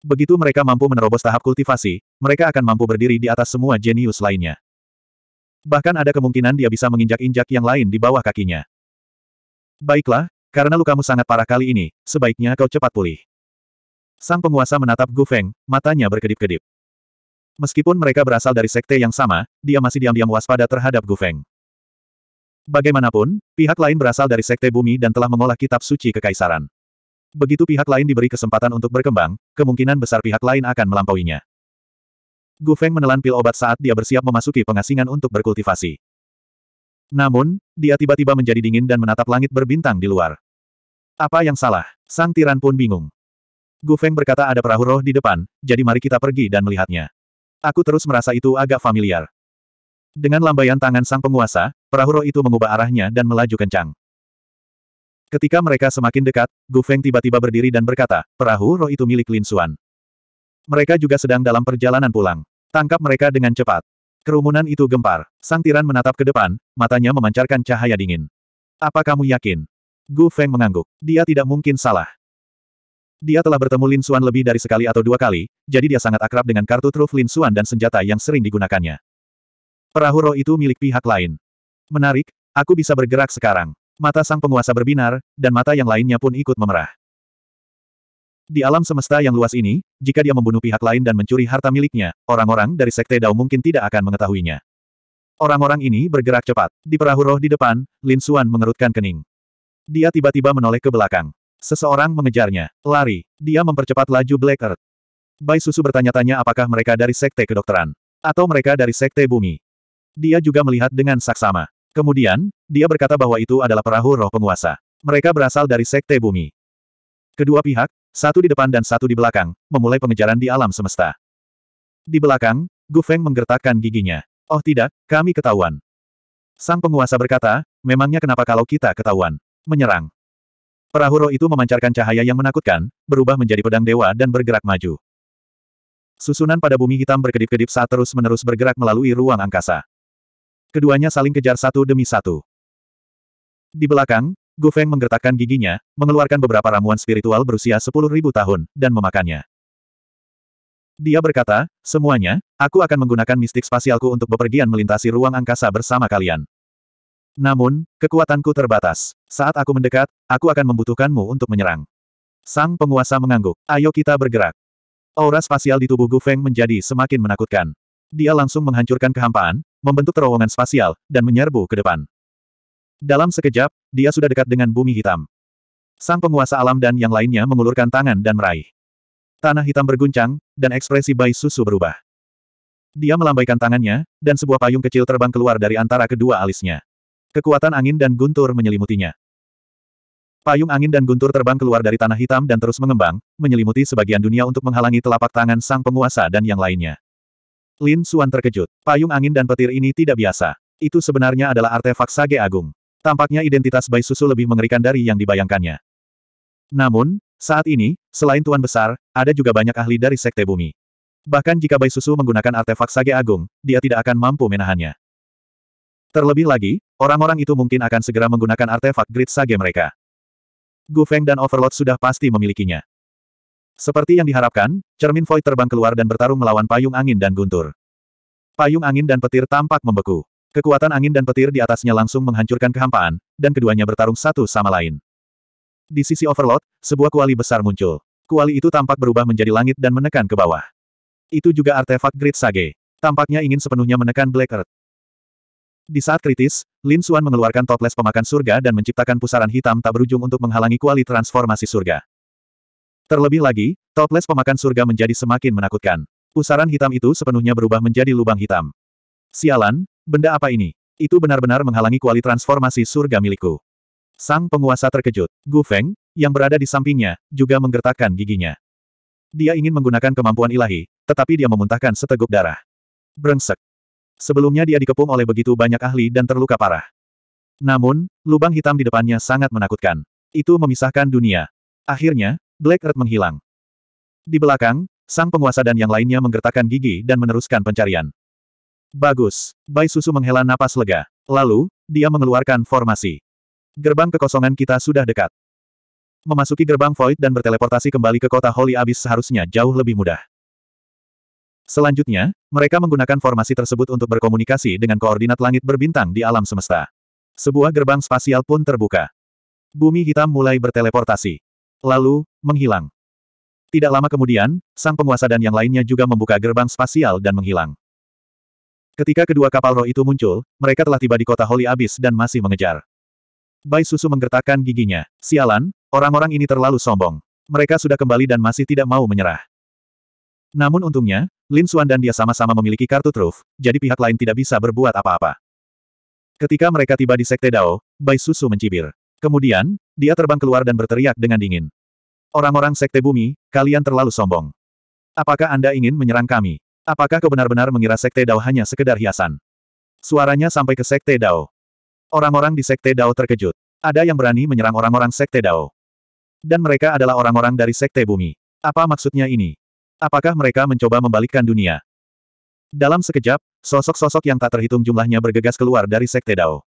Begitu mereka mampu menerobos tahap kultivasi, mereka akan mampu berdiri di atas semua jenius lainnya. Bahkan ada kemungkinan dia bisa menginjak-injak yang lain di bawah kakinya. Baiklah, karena lukamu sangat parah kali ini, sebaiknya kau cepat pulih. Sang penguasa menatap Gu Feng, matanya berkedip-kedip. Meskipun mereka berasal dari sekte yang sama, dia masih diam-diam waspada terhadap Gu Feng. Bagaimanapun, pihak lain berasal dari sekte bumi dan telah mengolah kitab suci kekaisaran. Begitu pihak lain diberi kesempatan untuk berkembang, kemungkinan besar pihak lain akan melampauinya. Gu Feng menelan pil obat saat dia bersiap memasuki pengasingan untuk berkultivasi. Namun, dia tiba-tiba menjadi dingin dan menatap langit berbintang di luar. Apa yang salah? Sang tiran pun bingung. Gu Feng berkata ada perahu roh di depan, jadi mari kita pergi dan melihatnya. Aku terus merasa itu agak familiar. Dengan lambaian tangan sang penguasa, perahu roh itu mengubah arahnya dan melaju kencang. Ketika mereka semakin dekat, Gu Feng tiba-tiba berdiri dan berkata, perahu roh itu milik Lin Xuan. Mereka juga sedang dalam perjalanan pulang. Tangkap mereka dengan cepat. Kerumunan itu gempar. Sang tiran menatap ke depan, matanya memancarkan cahaya dingin. Apa kamu yakin? Gu Feng mengangguk. Dia tidak mungkin salah. Dia telah bertemu Lin Xuan lebih dari sekali atau dua kali, jadi dia sangat akrab dengan kartu truf Lin Xuan dan senjata yang sering digunakannya. Perahu roh itu milik pihak lain. Menarik, aku bisa bergerak sekarang. Mata sang penguasa berbinar, dan mata yang lainnya pun ikut memerah. Di alam semesta yang luas ini, jika dia membunuh pihak lain dan mencuri harta miliknya, orang-orang dari Sekte Dao mungkin tidak akan mengetahuinya. Orang-orang ini bergerak cepat. Di perahu roh di depan, Lin Xuan mengerutkan kening. Dia tiba-tiba menoleh ke belakang. Seseorang mengejarnya. Lari. Dia mempercepat laju Black Earth. Bai Susu bertanya-tanya apakah mereka dari Sekte Kedokteran. Atau mereka dari Sekte Bumi. Dia juga melihat dengan saksama. Kemudian, dia berkata bahwa itu adalah perahu roh penguasa. Mereka berasal dari Sekte Bumi. Kedua pihak, satu di depan dan satu di belakang, memulai pengejaran di alam semesta. Di belakang, Gu Feng menggertakkan giginya. Oh tidak, kami ketahuan. Sang penguasa berkata, memangnya kenapa kalau kita ketahuan? Menyerang. Perahu roh itu memancarkan cahaya yang menakutkan, berubah menjadi pedang dewa dan bergerak maju. Susunan pada bumi hitam berkedip-kedip saat terus-menerus bergerak melalui ruang angkasa. Keduanya saling kejar satu demi satu. Di belakang, Gu Feng menggertakkan giginya, mengeluarkan beberapa ramuan spiritual berusia sepuluh ribu tahun, dan memakannya. Dia berkata, semuanya, aku akan menggunakan mistik spasialku untuk bepergian melintasi ruang angkasa bersama kalian. Namun, kekuatanku terbatas. Saat aku mendekat, aku akan membutuhkanmu untuk menyerang. Sang penguasa mengangguk. Ayo kita bergerak. Aura spasial di tubuh Gu Feng menjadi semakin menakutkan. Dia langsung menghancurkan kehampaan, membentuk terowongan spasial, dan menyerbu ke depan. Dalam sekejap, dia sudah dekat dengan bumi hitam. Sang penguasa alam dan yang lainnya mengulurkan tangan dan meraih. Tanah hitam berguncang, dan ekspresi bayi Susu berubah. Dia melambaikan tangannya, dan sebuah payung kecil terbang keluar dari antara kedua alisnya. Kekuatan angin dan guntur menyelimutinya. Payung angin dan guntur terbang keluar dari tanah hitam dan terus mengembang, menyelimuti sebagian dunia untuk menghalangi telapak tangan sang penguasa dan yang lainnya. Lin Suan terkejut. Payung angin dan petir ini tidak biasa. Itu sebenarnya adalah artefak Sage Agung. Tampaknya identitas Bai Susu lebih mengerikan dari yang dibayangkannya. Namun, saat ini, selain Tuan Besar, ada juga banyak ahli dari Sekte Bumi. Bahkan jika Bai Susu menggunakan artefak Sage Agung, dia tidak akan mampu menahannya. Terlebih lagi, orang-orang itu mungkin akan segera menggunakan artefak grid sage mereka. Gu Feng dan Overlord sudah pasti memilikinya. Seperti yang diharapkan, cermin void terbang keluar dan bertarung melawan payung angin dan guntur. Payung angin dan petir tampak membeku. Kekuatan angin dan petir di atasnya langsung menghancurkan kehampaan, dan keduanya bertarung satu sama lain. Di sisi Overlord, sebuah kuali besar muncul. Kuali itu tampak berubah menjadi langit dan menekan ke bawah. Itu juga artefak Grid Sage. Tampaknya ingin sepenuhnya menekan Black Earth. Di saat kritis, Lin Xuan mengeluarkan toples pemakan surga dan menciptakan pusaran hitam tak berujung untuk menghalangi kuali transformasi surga. Terlebih lagi, toples pemakan surga menjadi semakin menakutkan. Pusaran hitam itu sepenuhnya berubah menjadi lubang hitam. Sialan, benda apa ini? Itu benar-benar menghalangi kuali transformasi surga milikku. Sang penguasa terkejut. Gu Feng, yang berada di sampingnya, juga menggertakkan giginya. Dia ingin menggunakan kemampuan ilahi, tetapi dia memuntahkan seteguk darah. Brengsek. Sebelumnya dia dikepung oleh begitu banyak ahli dan terluka parah. Namun, lubang hitam di depannya sangat menakutkan. Itu memisahkan dunia. Akhirnya, Black Earth menghilang. Di belakang, sang penguasa dan yang lainnya menggertakkan gigi dan meneruskan pencarian. Bagus. Bai Susu menghela napas lega. Lalu, dia mengeluarkan formasi. Gerbang kekosongan kita sudah dekat. Memasuki gerbang void dan berteleportasi kembali ke kota Holy Abyss seharusnya jauh lebih mudah. Selanjutnya, mereka menggunakan formasi tersebut untuk berkomunikasi dengan koordinat langit berbintang di alam semesta. Sebuah gerbang spasial pun terbuka. Bumi hitam mulai berteleportasi. Lalu, menghilang. Tidak lama kemudian, sang penguasa dan yang lainnya juga membuka gerbang spasial dan menghilang. Ketika kedua kapal roh itu muncul, mereka telah tiba di kota Holy Abyss dan masih mengejar. Bai Susu menggertakkan giginya. Sialan, orang-orang ini terlalu sombong. Mereka sudah kembali dan masih tidak mau menyerah. Namun untungnya, Lin Xuan dan dia sama-sama memiliki kartu truf, jadi pihak lain tidak bisa berbuat apa-apa. Ketika mereka tiba di Sekte Dao, Bai Susu mencibir. Kemudian, dia terbang keluar dan berteriak dengan dingin. Orang-orang Sekte Bumi, kalian terlalu sombong. Apakah Anda ingin menyerang kami? Apakah kau benar-benar mengira Sekte Dao hanya sekedar hiasan? Suaranya sampai ke Sekte Dao. Orang-orang di Sekte Dao terkejut. Ada yang berani menyerang orang-orang Sekte Dao. Dan mereka adalah orang-orang dari Sekte Bumi. Apa maksudnya ini? Apakah mereka mencoba membalikkan dunia? Dalam sekejap, sosok-sosok yang tak terhitung jumlahnya bergegas keluar dari Sekte Dao.